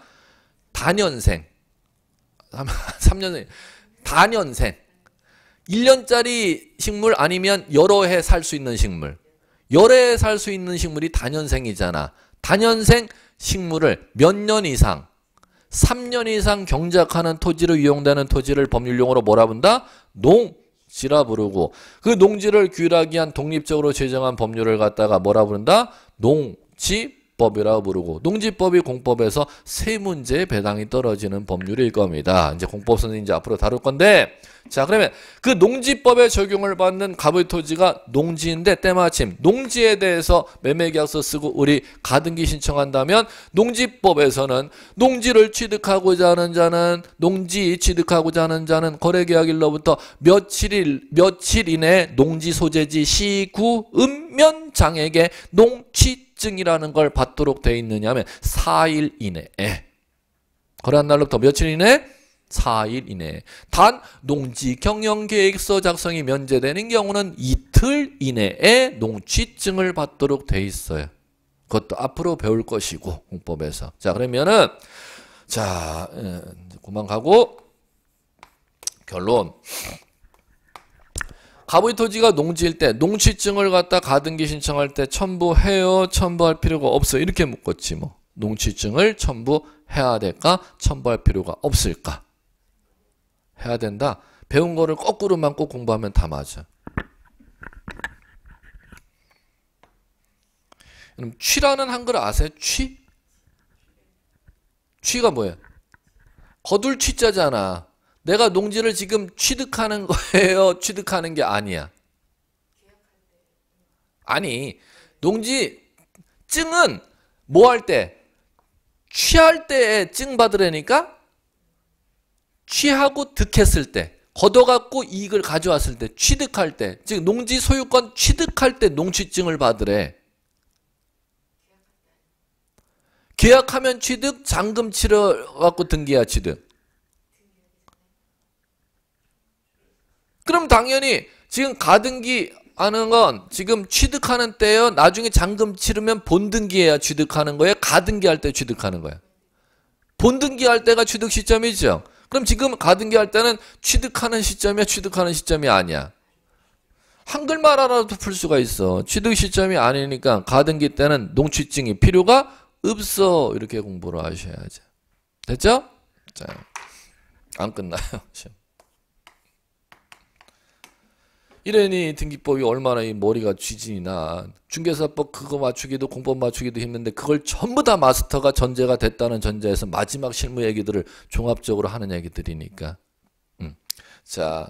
단연생. 3년생. <laughs> 단연생. 1년짜리 식물 아니면 여러 해 살 수 있는 식물. 여러 해 살 수 있는 식물이 단연생이잖아. 단연생 식물을 몇 년 이상 3년 이상 경작하는 토지로 이용되는 토지를 법률용어로 뭐라 본다? 농지라 부르고 그 농지를 규율하기 위한 독립적으로 제정한 법률을 갖다가 뭐라 부른다? 농지 농지법이라고 부르고 농지법이 공법에서 세 문제 배당이 떨어지는 법률일 겁니다. 이제 공법 선생 이제 앞으로 다룰 건데 자 그러면 그 농지법에 적용을 받는 가의 토지가 농지인데 때마침 농지에 대해서 매매계약서 쓰고 우리 가등기 신청한다면 농지법에서는 농지를 취득하고자 하는 자는 농지 취득하고자 하는 자는 거래계약일로부터 며칠일 며칠 이내 농지 소재지 시구 읍면장에게 농취 후증이라는걸 받도록 돼 있느냐 하면 4일 이내에 예. 거한 날로부터 며칠 이내? 4일 이내. 에단 농지 경영 계획서 작성이 면제되는 경우는 이틀 이내에 농취증을 받도록 돼 있어요. 그것도 앞으로 배울 것이고 공법에서. 자, 그러면은 자, 음, 그만 가고 결론. 가부이 토지가 농지일 때 농취증을 갖다 가등기 신청할 때 첨부해요? 첨부할 필요가 없어? 이렇게 묶었지 뭐. 농취증을 첨부해야 될까? 첨부할 필요가 없을까? 해야 된다. 배운 거를 거꾸로만 꼭 공부하면 다 맞아. 그럼 취라는 한글 아세요? 취? 취가 뭐예요? 거둘 취자잖아. 내가 농지를 지금 취득하는 거예요? <laughs> 취득하는 게 아니야. 아니, 농지 증은 뭐 할 때? 취할 때에 증 받으려니까 취하고 득했을 때, 걷어갖고 이익을 가져왔을 때, 취득할 때, 즉 농지 소유권 취득할 때 농취증을 받으래. 계약하면 취득, 잔금 치러갖고 등기야 취득. 그럼 당연히 지금 가등기 하는 건 지금 취득하는 때요. 나중에 잔금 치르면 본등기해야 취득하는 거예요. 가등기 할 때 취득하는 거예요. 본등기 할 때가 취득 시점이죠. 그럼 지금 가등기 할 때는 취득하는 시점이야, 취득하는 시점이 아니야. 한글말 하나도 풀 수가 있어. 취득 시점이 아니니까 가등기 때는 농취증이 필요가 없어. 이렇게 공부를 하셔야죠. 됐죠? 자, 안 끝나요. <laughs> 이러니 등기법이 얼마나 이 머리가 쥐진이나 중개사법 그거 맞추기도 공법 맞추기도 힘든데 그걸 전부 다 마스터가 전제가 됐다는 전제에서 마지막 실무 얘기들을 종합적으로 하는 얘기들이니까. 음. 자.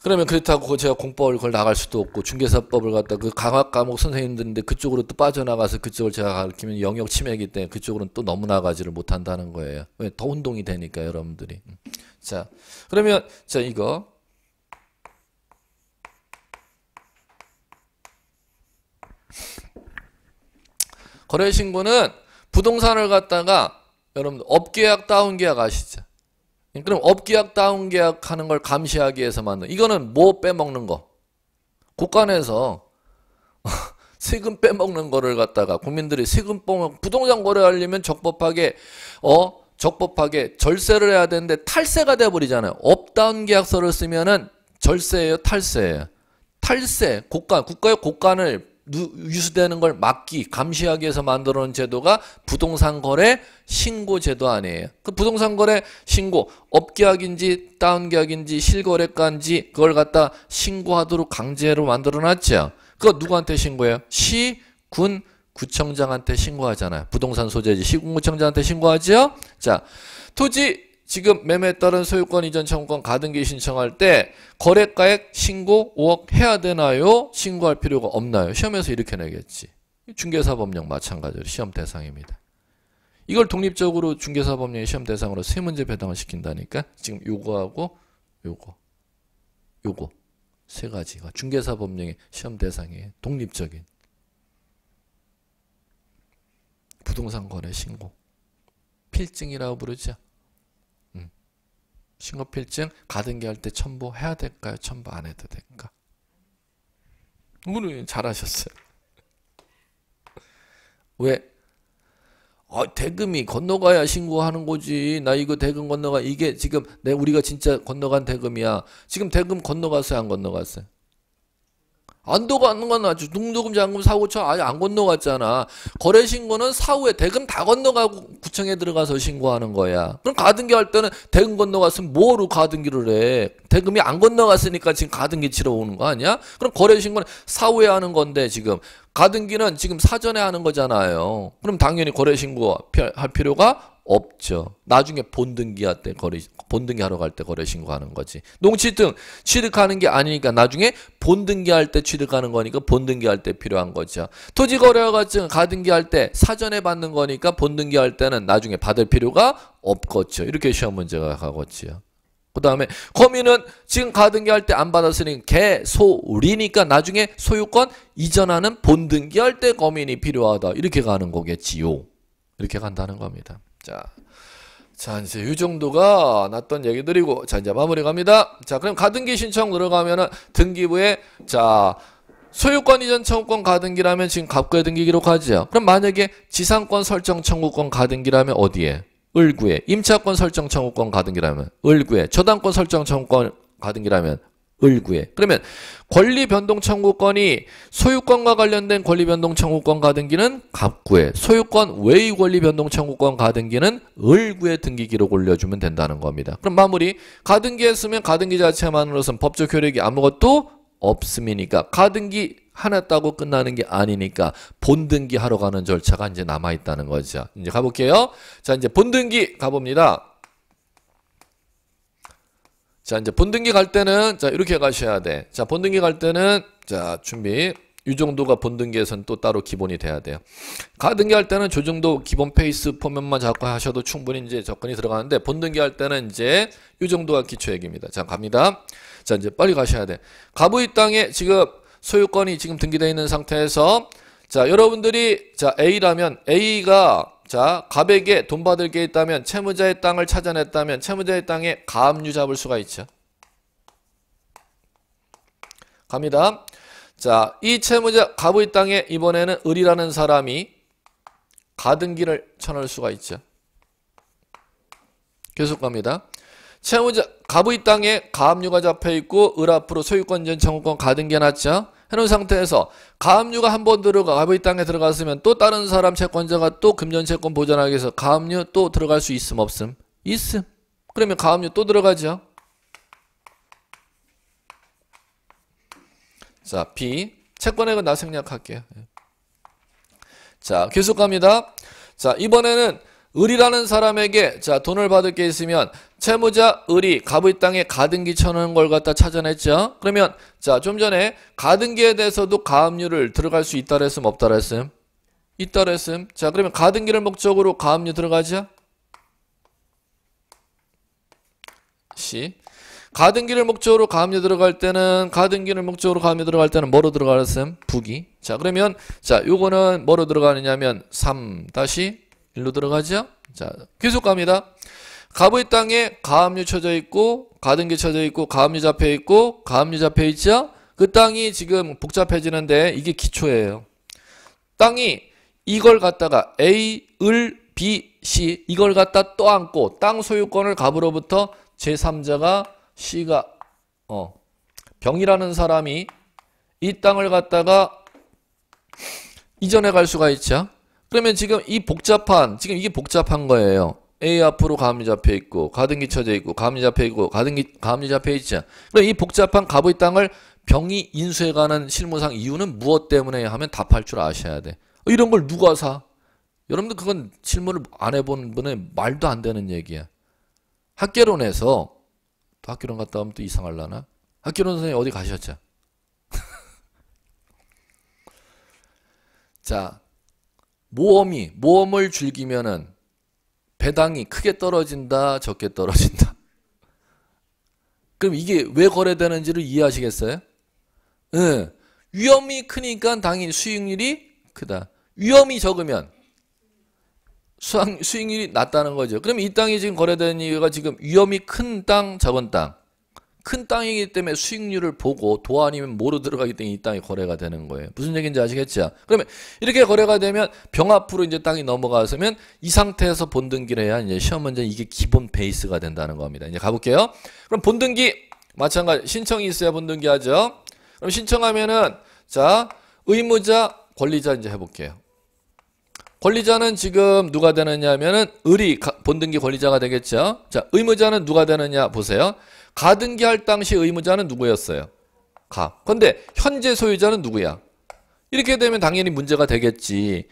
그러면 그렇다고 제가 공법을 걸 나갈 수도 없고 중개사법을 갖다 그 강학 과목 선생님들인데 그쪽으로 또 빠져나가서 그쪽을 제가 가르치면 영역 침해이기 때문에 그쪽으로는 또 너무 나가지를 못한다는 거예요. 왜 더 혼동이 되니까 여러분들이. 음. 자, 그러면 자 이거 거래신고는 부동산을 갖다가 여러분 업계약 다운계약 아시죠? 그럼 업계약 다운계약 하는 걸 감시하기 위해서 만든 이거는 뭐 빼먹는 거? 국간에서 <laughs> 세금 빼먹는 거를 갖다가 국민들이 세금 빼먹 부동산 거래하려면 적법하게 어 적법하게 절세를 해야 되는데 탈세가 돼 버리잖아요. 업다운 계약서를 쓰면은 절세예요, 탈세예요. 탈세, 고가 국가의 고간을 유수되는 걸 막기, 감시하기 위해서 만들어 놓은 제도가 부동산 거래 신고 제도 아니에요. 그 부동산 거래 신고, 업계약인지 다운계약인지 실거래가인지 그걸 갖다 신고하도록 강제로 만들어 놨죠. 그거 누구한테 신고해요? 시, 군, 구청장한테 신고하잖아요. 부동산 소재지 시군구청장한테 신고하죠 자, 토지 지금 매매에 따른 소유권 이전 청구권 가등기 신청할 때 거래가액 신고 5억 해야 되나요? 신고할 필요가 없나요? 시험에서 이렇게 내겠지. 중개사법령 마찬가지로 시험 대상입니다. 이걸 독립적으로 중개사법령의 시험 대상으로 세 문제 배당을 시킨다니까 지금 요거하고 요거 요거 세 가지가 중개사법령의 시험 대상에 독립적인 부동산 거래 신고 필증이라고 부르죠. 싱거필증 가등기 할 때 첨부해야 될까요? 첨부 안 해도 될까? 오늘 잘하셨어요. <laughs> 왜? 어, 대금이 건너가야 신고하는 거지. 나 이거 대금 건너가 이게 지금 내 우리가 진짜 건너간 대금이야. 지금 대금 건너갔어요, 안 건너갔어요? 안도가 는건 아주 죠도금 잔금 사고처 아예 안 건너갔잖아. 거래 신고는 사후에 대금 다 건너가고 구청에 들어가서 신고하는 거야. 그럼 가등기 할 때는 대금 건너갔으면 뭐로 가등기를 해? 대금이 안 건너갔으니까 지금 가등기 치러 오는 거 아니야? 그럼 거래 신고는 사후에 하는 건데 지금 가등기는 지금 사전에 하는 거잖아요. 그럼 당연히 거래 신고 할 필요가 없죠. 나중에 본등기할 때 거래 본등기 하러 갈 때 거래 신고하는 거지. 농취등 취득하는 게 아니니까 나중에 본등기할 때 취득하는 거니까 본등기할 때 필요한 거죠. 토지 거래허가증 가등기할 때 사전에 받는 거니까 본등기할 때는 나중에 받을 필요가 없겠죠. 이렇게 시험 문제가 가겠지요. 그 다음에 거미는 지금 가등기 할 때 안 받았으니 개소리니까 나중에 소유권 이전하는 본등기 할때 거민이 필요하다. 이렇게 가는 거겠지요. 이렇게 간다는 겁니다. 자, 자 이제 이 정도가 났던 얘기들이고 자 이제 마무리 갑니다. 자 그럼 가등기 신청 들어가면은 등기부에 자 소유권 이전 청구권 가등기라면 지금 갑구에 등기 기록하지요. 그럼 만약에 지상권 설정 청구권 가등기라면 어디에? 을구에. 임차권 설정 청구권 가등기라면 을구에. 저당권 설정 청구권 가등기라면 을구에. 그러면 권리변동청구권이 소유권과 관련된 권리변동청구권 가등기는 갑구에 소유권 외의 권리변동청구권 가등기는 을구에 등기기록 올려주면 된다는 겁니다. 그럼 마무리 가등기에 쓰면 가등기 자체만으로선 법적 효력이 아무것도 없음이니까 가등기 하나 따고 끝나는 게 아니니까 본등기 하러 가는 절차가 이제 남아 있다는 거죠. 이제 가볼게요. 자, 이제 본등기 가봅니다. 자, 이제 본등기 갈 때는 자, 이렇게 가셔야 돼. 자, 본등기 갈 때는 자, 준비. 이 정도가 본등기에서는 또 따로 기본이 돼야 돼요. 가등기 할 때는 저 정도 기본 페이스 포면만 잡고 하셔도 충분히 이제 접근이 들어가는데 본등기 할 때는 이제 이 정도가 기초액입니다. 자, 갑니다. 자, 이제 빨리 가셔야 돼. 가부의 땅에 지금 소유권이 지금 등기되어 있는 상태에서 자, 여러분들이 자, A라면 A가 자, 갑에게 돈 받을 게 있다면 채무자의 땅을 찾아냈다면 채무자의 땅에 가압류 잡을 수가 있죠. 갑니다. 자, 이 채무자 갑의 땅에 이번에는 을이라는 사람이 가등기를 쳐넣 수가 있죠. 계속 갑니다. 채무자 갑의 땅에 가압류가 잡혀 있고 을 앞으로 소유권 전 청구권 가등기 해놨죠. 해놓은 상태에서 가압류가 한 번 들어가 갑이 땅에 들어갔으면 또 다른 사람 채권자가 또 금전채권 보전하기 위해서 가압류 또 들어갈 수 있음 없음? 있음. 그러면 가압류 또 들어가죠. 자, B. 채권액은 나 생략할게요. 예. 자, 계속 갑니다. 자, 이번에는 을이라는 사람에게 자 돈을 받을 게 있으면 채무자 을이 갑의 땅에 가등기 쳐놓은 걸 갖다 찾아냈죠. 그러면 자좀 전에 가등기에 대해서도 가압류를 들어갈 수 있다 그랬음 없다 그랬음? 있다 그랬음. 자 그러면 가등기를 목적으로 가압류 들어가죠? 시 가등기를 목적으로 가압류 들어갈 때는 가등기를 목적으로 가압류 들어갈 때는 뭐로 들어가랬음? 부기. 자 그러면 자 요거는 뭐로 들어가느냐면 3 다시 일로 들어가죠? 자, 계속 갑니다. 갑의 땅에 가압류 쳐져 있고 가등기 쳐져 있고 가압류 잡혀 있고 가압류 잡혀 있죠? 그 땅이 지금 복잡해지는데 이게 기초예요. 땅이 이걸 갖다가 A, 을, B, C 이걸 갖다 떠안고 땅 소유권을 갑으로부터 제3자가 C가 어 병이라는 사람이 이 땅을 갖다가 이전에 갈 수가 있죠. 그러면 지금 이 복잡한 지금 이게 복잡한 거예요. A 앞으로 가이 잡혀 있고 가등기 처져 있고 가이 잡혀 있고 가등기 가이 잡혀 있죠. 그럼 이 복잡한 갑의 땅을 병이 인수해가는 실무상 이유는 무엇 때문에 하면 답할 줄 아셔야 돼. 어, 이런 걸 누가 사? 여러분들 그건 실무를 안 해본 분의 말도 안 되는 얘기야. 학계론에서 또 학계론 갔다 오면 또 이상할라나? 학계론 선생님 어디 가셨죠? <laughs> 자, 모험이 모험을 즐기면은 배당이 크게 떨어진다, 적게 떨어진다. <laughs> 그럼 이게 왜 거래되는지를 이해하시겠어요? 응. 예. 위험이 크니까 당연히 수익률이 크다. 위험이 적으면 수익률이 낮다는 거죠. 그럼 이 땅이 지금 거래되는 이유가 지금 위험이 큰 땅, 적은 땅. 큰 땅이기 때문에 수익률을 보고 도 아니면 모로 들어가기 때문에 이 땅이 거래가 되는 거예요. 무슨 얘기인지 아시겠죠? 그러면 이렇게 거래가 되면 병 앞으로 이제 땅이 넘어가서면 이 상태에서 본등기를 해야 이제 시험 문제는 이게 기본 베이스가 된다는 겁니다. 이제 가볼게요. 그럼 본등기 마찬가지 신청이 있어야 본등기 하죠. 그럼 신청하면은 자 의무자 권리자 이제 해볼게요. 권리자는 지금 누가 되느냐 하면은 을이 본등기 권리자가 되겠죠. 자, 의무자는 누가 되느냐 보세요. 가등기할 당시 의무자는 누구였어요? 가. 근데 현재 소유자는 누구야? 이렇게 되면 당연히 문제가 되겠지.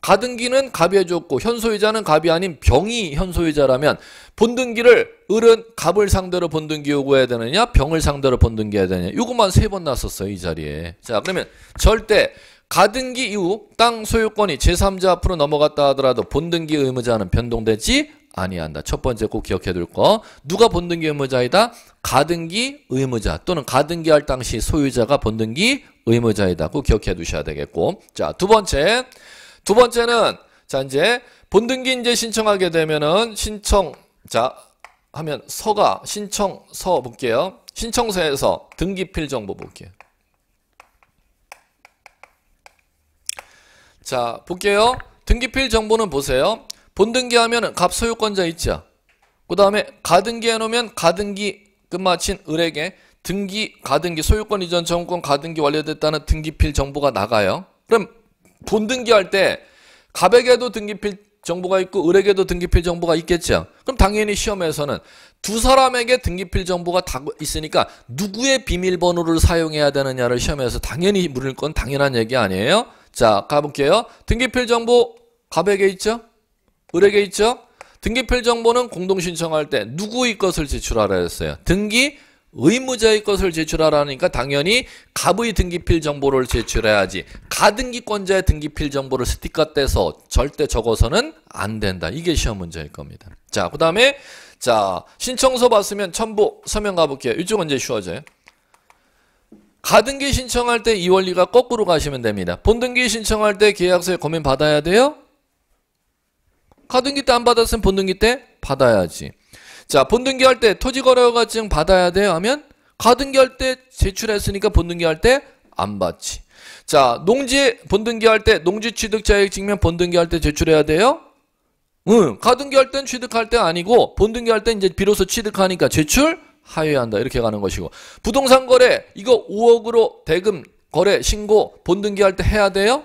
가등기는 갑이 해줬고 현소유자는 갑이 아닌 병이 현소유자라면 본등기를 을은 갑을 상대로 본등기 요구해야 되느냐 병을 상대로 본등기 해야 되느냐 이것만 세 번 났었어요 이 자리에 자 그러면 절대 가등기 이후 땅 소유권이 제3자 앞으로 넘어갔다 하더라도 본등기 의무자는 변동되지 아니한다. 첫 번째 꼭 기억해 둘 거. 누가 본등기 의무자이다? 가등기 의무자 또는 가등기할 당시 소유자가 본등기 의무자이다. 꼭 기억해 두셔야 되겠고. 자, 두 번째. 두 번째는 자, 이제 본등기 인제 신청하게 되면은 신청 자 하면 서가 신청서 볼게요. 신청서에서 등기필 정보 볼게요. 자 볼게요. 등기필 정보는 보세요. 본등기 하면 갑 소유권자 있죠. 그 다음에 가등기 해놓으면 가등기 끝마친 을에게 등기, 가등기, 소유권 이전, 정권, 가등기 완료됐다는 등기필 정보가 나가요. 그럼 본등기 할때 갑에게도 등기필 정보가 있고 을에게도 등기필 정보가 있겠죠. 그럼 당연히 시험에서는 두 사람에게 등기필 정보가 다 있으니까 누구의 비밀번호를 사용해야 되느냐를 시험에서 당연히 물을 건 당연한 얘기 아니에요. 자, 가볼게요. 등기필 정보 갑에게 있죠? 을에게 있죠? 등기필 정보는 공동 신청할 때 누구의 것을 제출하라 했어요? 등기 의무자의 것을 제출하라니까 하 당연히 갑의 등기필 정보를 제출해야지 가등기권자의 등기필 정보를 스티커 떼서 절대 적어서는 안 된다. 이게 시험 문제일 겁니다. 자, 그 다음에 자 신청서 봤으면 첨부 서명 가볼게요. 이쪽은 이제 쉬워져요. 가등기 신청할 때 이 원리가 거꾸로 가시면 됩니다. 본등기 신청할 때 계약서에 검인 받아야 돼요? 가등기 때 안 받았으면 본등기 때 받아야지. 자, 본등기 할 때 토지거래허가증 받아야 돼요? 하면 가등기 할 때 제출했으니까 본등기 할 때 안 받지. 자, 농지 본등기 할 때 농지 취득자액 증명 본등기 할 때 제출해야 돼요? 응, 가등기 할 땐 취득할 때 아니고 본등기 할 때 이제 비로소 취득하니까 제출 하여한다. 이렇게 가는 것이고. 부동산 거래, 이거 5억으로 대금 거래 신고 본등기 할 때 해야 돼요?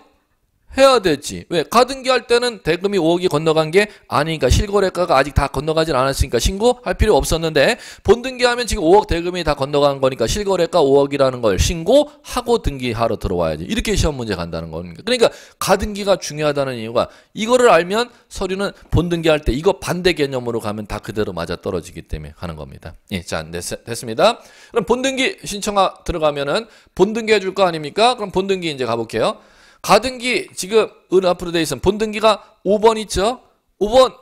해야 되지. 왜? 가등기 할 때는 대금이 5억이 건너간 게 아니니까 실거래가가 아직 다 건너가진 않았으니까 신고할 필요 없었는데 본등기 하면 지금 5억 대금이 다 건너간 거니까 실거래가 5억이라는 걸 신고하고 등기하러 들어와야지. 이렇게 시험 문제 간다는 겁니다 그러니까 가등기가 중요하다는 이유가 이거를 알면 서류는 본등기 할 때 이거 반대 개념으로 가면 다 그대로 맞아 떨어지기 때문에 하는 겁니다. 예, 자, 네, 됐습니다. 그럼 본등기 신청 하 들어가면은 본등기 해줄 거 아닙니까? 그럼 본등기 이제 가볼게요. 가등기 지금 은 앞으로 돼 있으면 본등기가 5번 있죠? 5번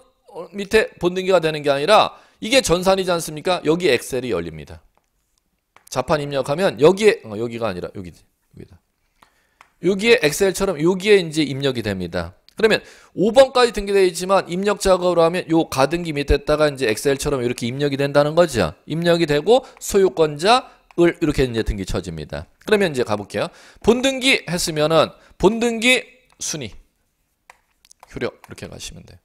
밑에 본등기가 되는 게 아니라 이게 전산이지 않습니까? 여기 엑셀이 열립니다. 자판 입력하면 여기에 어, 여기가 아니라 여기 여기다. 여기에 엑셀처럼 여기에 이제 입력이 됩니다. 그러면 5번까지 등기되어 있지만 입력 작업으로 하면 요 가등기 밑에다가 이제 엑셀처럼 이렇게 입력이 된다는 거죠. 입력이 되고 소유권자 을 이렇게 이제 등기 쳐집니다. 그러면 이제 가볼게요. 본등기 했으면은 본등기 순위 효력 이렇게 가시면 돼요.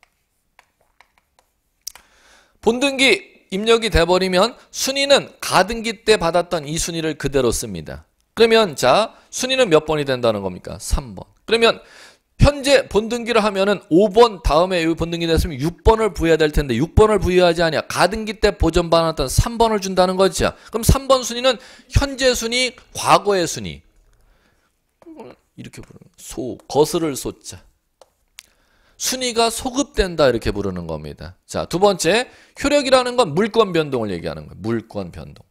본등기 입력이 돼버리면 순위는 가등기 때 받았던 이 순위를 그대로 씁니다. 그러면 자 순위는 몇 번이 된다는 겁니까? 3번. 그러면 현재 본등기를 하면은 5번 다음에 본등기 됐으면 6번을 부여해야 될 텐데 6번을 부여하지 않냐 가등기 때 보전받았던 3번을 준다는 거죠 그럼 3번 순위는 현재 순위 과거의 순위 이렇게 부르는 소 거스를 소자 순위가 소급된다 이렇게 부르는 겁니다. 자, 두 번째 효력이라는 건 물권 변동을 얘기하는 거예요. 물권 변동.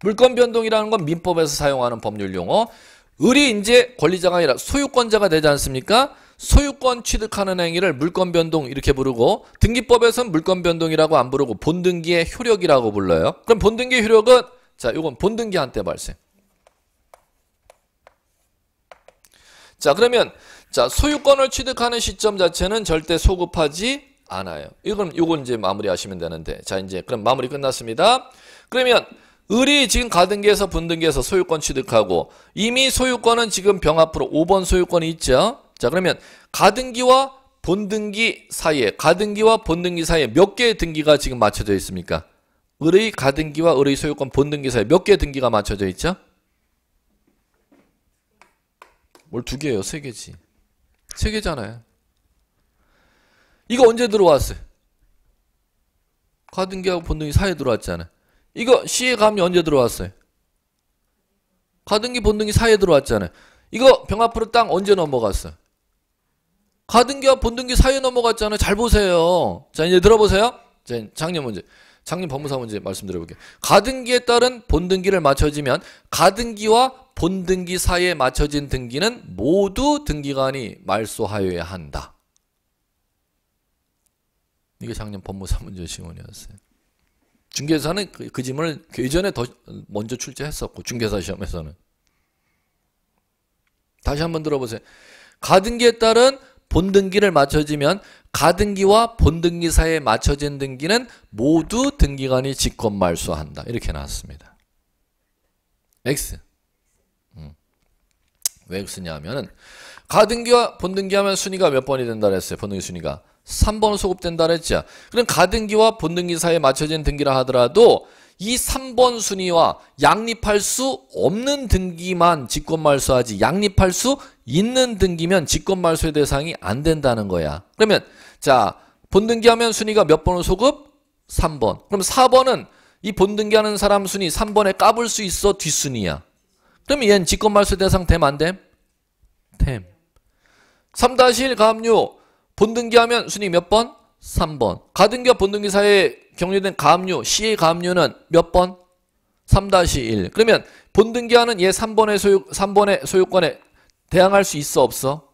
물권 변동이라는 건 민법에서 사용하는 법률 용어. 을이 이제 권리자가 아니라 소유권자가 되지 않습니까? 소유권 취득하는 행위를 물권 변동 이렇게 부르고 등기법에서는 물권 변동이라고 안 부르고 본등기의 효력이라고 불러요. 그럼 본등기 효력은 자, 이건 본등기한테 발생. 자 그러면 자 소유권을 취득하는 시점 자체는 절대 소급하지 않아요. 이건 요건 이제 마무리하시면 되는데 자 이제 그럼 마무리 끝났습니다. 그러면 을이 지금 가등기에서 분등기에서 소유권 취득하고 이미 소유권은 지금 병 앞으로 5번 소유권이 있죠. 자 그러면 가등기와 본등기 사이에 가등기와 본등기 사이에 몇 개의 등기가 지금 맞춰져 있습니까? 을의 가등기와 을의 소유권 본등기 사이에 몇 개의 등기가 맞춰져 있죠? 뭘두 개예요? 세 개지. 세 개잖아요. 이거 언제 들어왔어요? 가등기하고 본등기 사이에 들어왔잖아요. 이거 시의 감이 언제 들어왔어요? 가등기 본등기 사이에 들어왔잖아요. 이거 병 앞으로 땅 언제 넘어갔어요? 가등기와 본등기 사이에 넘어갔잖아요. 잘 보세요. 자 이제 들어보세요. 자, 작년 문제. 작년 법무사 문제 말씀드려볼게요. 가등기에 따른 본등기를 맞춰지면 가등기와 본등기사에 이 맞춰진 등기는 모두 등기관이 말소하여야 한다. 이게 작년 법무사문제 시문이었어요. 중개사는 그, 그지을그 그 이전에 더 먼저 출제했었고 중개사 시험에서는 다시 한번 들어보세요. 가등기에 따른 본등기를 맞춰지면 가등기와 본등기 사이에 맞춰진 등기는 모두 등기관이 직권 말소한다. 이렇게 나왔습니다. X. 왜 그러냐 하면은 가등기와 본등기 하면 순위가 몇 번이 된다 그랬어요. 본등기 순위가 3번으 소급된다 그랬죠. 그럼 가등기와 본등기 사이에 맞춰진 등기라 하더라도 이 3번 순위와 양립할 수 없는 등기만 직권말소하지 양립할 수 있는 등기면 직권말소의 대상이 안 된다는 거야. 그러면 자 본등기 하면 순위가 몇번으 소급? 3번. 그럼 4번은 이 본등기 하는 사람 순위 3번에 까불 수 있어 뒷순위야. 그럼 얘는 직권 말소 대상 됨 안 됨? 됨. 3-1 가압류 본등기 하면 순위 몇 번? 3번. 가등기와 본등기 사이에 격리된 가압류 C의 가압류는 몇 번? 3-1. 그러면 본등기하는 얘 3번의 소유 3번의 소유권에 대항할 수 있어 없어?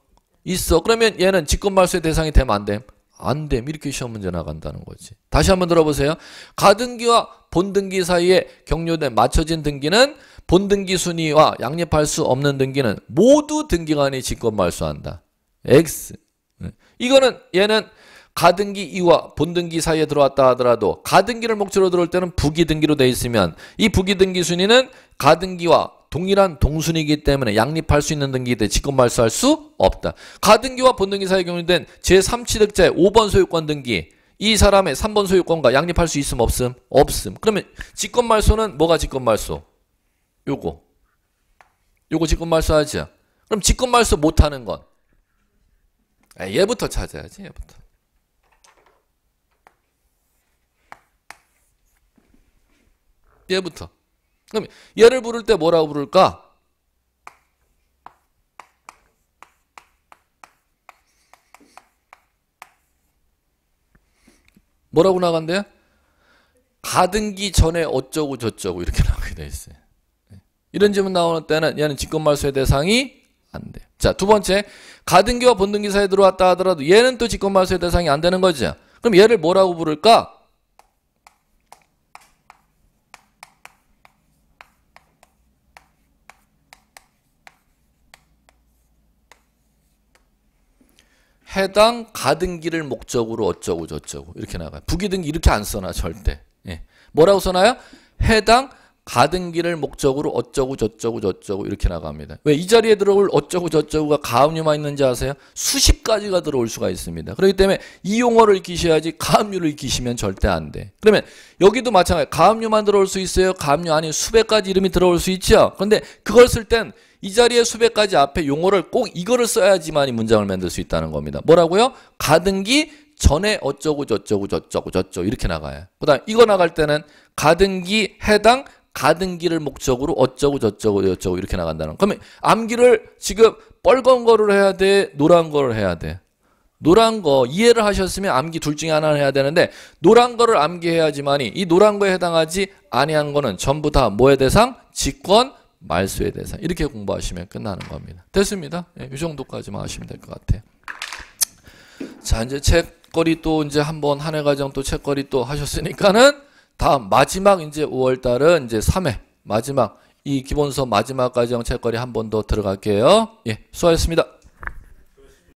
있어. 그러면 얘는 직권 말소의 대상이 되면 안 됨? 안 됨. 이렇게 시험 문제 나간다는 거지. 다시 한번 들어보세요. 가등기와 본등기 사이에 격려된 맞춰진 등기는 본등기 순위와 양립할 수 없는 등기는 모두 등기관이 직권 말소한다. X. 네. 이거는 얘는 가등기 이와 본등기 사이에 들어왔다 하더라도 가등기를 목적으로 들어올 때는 부기등기로 돼 있으면 이 부기등기 순위는 가등기와 동일한 동순이기 때문에 양립할 수 있는 등기에 대해 직권 말소할 수 없다. 가등기와 본등기 사이에 경유된 제3취득자의 5번 소유권 등기 이 사람의 3번 소유권과 양립할 수 있음 없음? 없음. 그러면 직권 말소는 뭐가 직권 말소? 요거. 요거 직권 말소하죠. 그럼 직권 말소 못 하는 건 아, 얘부터 찾아야지. 얘부터. 얘부터. 그럼 얘를 부를 때 뭐라고 부를까? 뭐라고 나간대요? 가등기 전에 어쩌고 저쩌고 이렇게 <laughs> 나오게 돼 있어요. 이런 질문 나오는 때는 얘는 직권말소의 대상이 안 돼. 자, 두 번째. 가등기와 본등기사에 들어왔다 하더라도 얘는 또 직권말소의 대상이 안 되는 거죠. 그럼 얘를 뭐라고 부를까? 해당 가등기를 목적으로 어쩌고 저쩌고 이렇게 나가요. 부기등기 이렇게 안 써놔 절대. 예. 뭐라고 써놔요? 해당 가던 길을 목적으로 어쩌고 저쩌고 저쩌고 이렇게 나갑니다. 왜 이 자리에 들어올 어쩌고 저쩌고가 가압류만 있는지 아세요? 수십 가지가 들어올 수가 있습니다. 그렇기 때문에 이 용어를 익히셔야지 가압류를 익히시면 절대 안 돼. 그러면 여기도 마찬가지. 가압류만 들어올 수 있어요. 가압류 아닌 수백 가지 이름이 들어올 수 있죠. 그런데 그걸 쓸 땐 이 자리에 수백 가지 앞에 용어를 꼭 이거를 써야지만 이 문장을 만들 수 있다는 겁니다. 뭐라고요? 가등기 전에 어쩌고 저쩌고 저쩌고 저쩌고 이렇게 나가요. 그다음 이거 나갈 때는 가등기 해당 가는 길을 목적으로 어쩌고 저쩌고 저쩌고 이렇게 나간다는 그러면 암기를 지금 빨간 거를 해야 돼 노란 거를 해야 돼 노란 거 이해를 하셨으면 암기 둘 중에 하나를 해야 되는데 노란 거를 암기해야지만이 이 노란 거에 해당하지 아니한 거는 전부 다 뭐의 대상? 직권 말소의 대상 이렇게 공부하시면 끝나는 겁니다. 됐습니다. 예, 이 정도까지만 하시면 될 것 같아요. 자 이제 책거리 또 이제 한번 한해 과정 또 책거리 또 하셨으니까는 다음 마지막 이제 5월 달은 이제 3회 마지막 이 기본서 마지막 까지정 책거리 한 번 더 들어갈게요. 예, 수고하셨습니다.